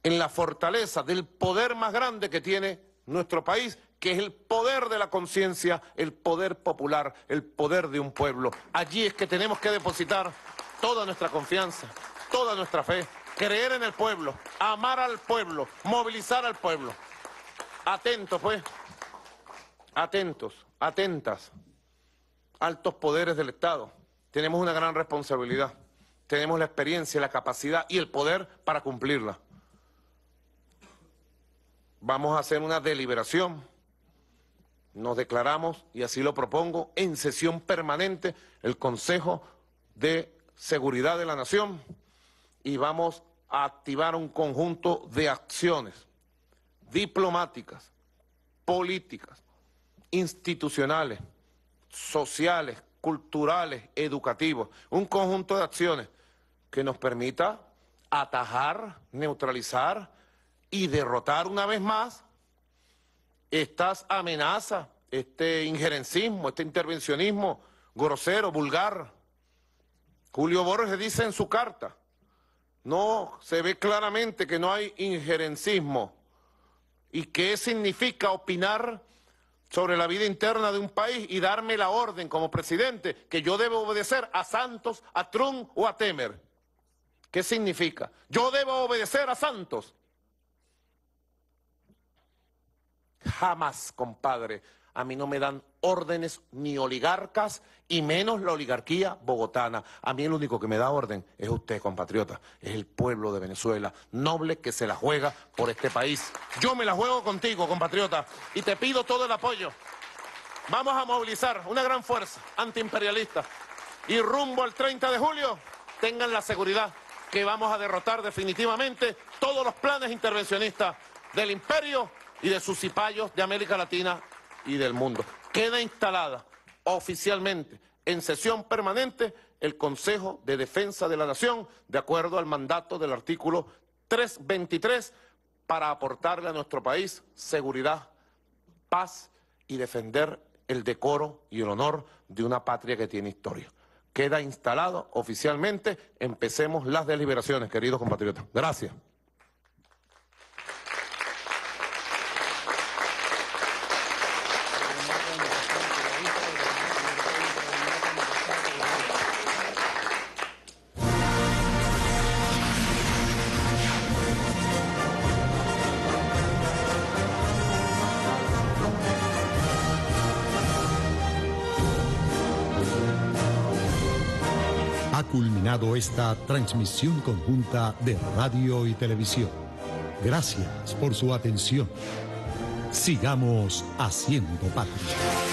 en la fortaleza del poder más grande que tiene nuestro país, que es el poder de la conciencia, el poder popular, el poder de un pueblo. Allí es que tenemos que depositar toda nuestra confianza, toda nuestra fe, creer en el pueblo, amar al pueblo, movilizar al pueblo. Atentos, pues, atentos, atentas, altos poderes del Estado tenemos una gran responsabilidad. Tenemos la experiencia, la capacidad y el poder para cumplirla. Vamos a hacer una deliberación. Nos declaramos, y así lo propongo, en sesión permanente el Consejo de Seguridad de la Nación y vamos a activar un conjunto de acciones diplomáticas, políticas, institucionales, sociales, culturales, educativos, un conjunto de acciones que nos permita atajar, neutralizar y derrotar una vez más estas amenazas, este injerencismo, este intervencionismo grosero, vulgar. Julio Borges dice en su carta, no se ve claramente que no hay injerencismo. ¿Y qué significa opinar sobre la vida interna de un país y darme la orden como presidente que yo debo obedecer a Santos, a Trump o a Temer. ¿Qué significa? Yo debo obedecer a Santos. Jamás, compadre, a mí no me dan órdenes ni oligarcas y menos la oligarquía bogotana. A mí el único que me da orden es usted, compatriota, es el pueblo de Venezuela, noble que se la juega por este país. Yo me la juego contigo, compatriota, y te pido todo el apoyo. Vamos a movilizar una gran fuerza antiimperialista y rumbo al 30 de julio tengan la seguridad que vamos a derrotar definitivamente todos los planes intervencionistas del imperio y de sus cipayos de América Latina y del mundo. Queda instalada oficialmente en sesión permanente el Consejo de Defensa de la Nación, de acuerdo al mandato del artículo 323, para aportarle a nuestro país seguridad, paz y defender el decoro y el honor de una patria que tiene historia. Queda instalado oficialmente, empecemos las deliberaciones, queridos compatriotas. Gracias. esta transmisión conjunta de radio y televisión. Gracias por su atención. Sigamos haciendo patria.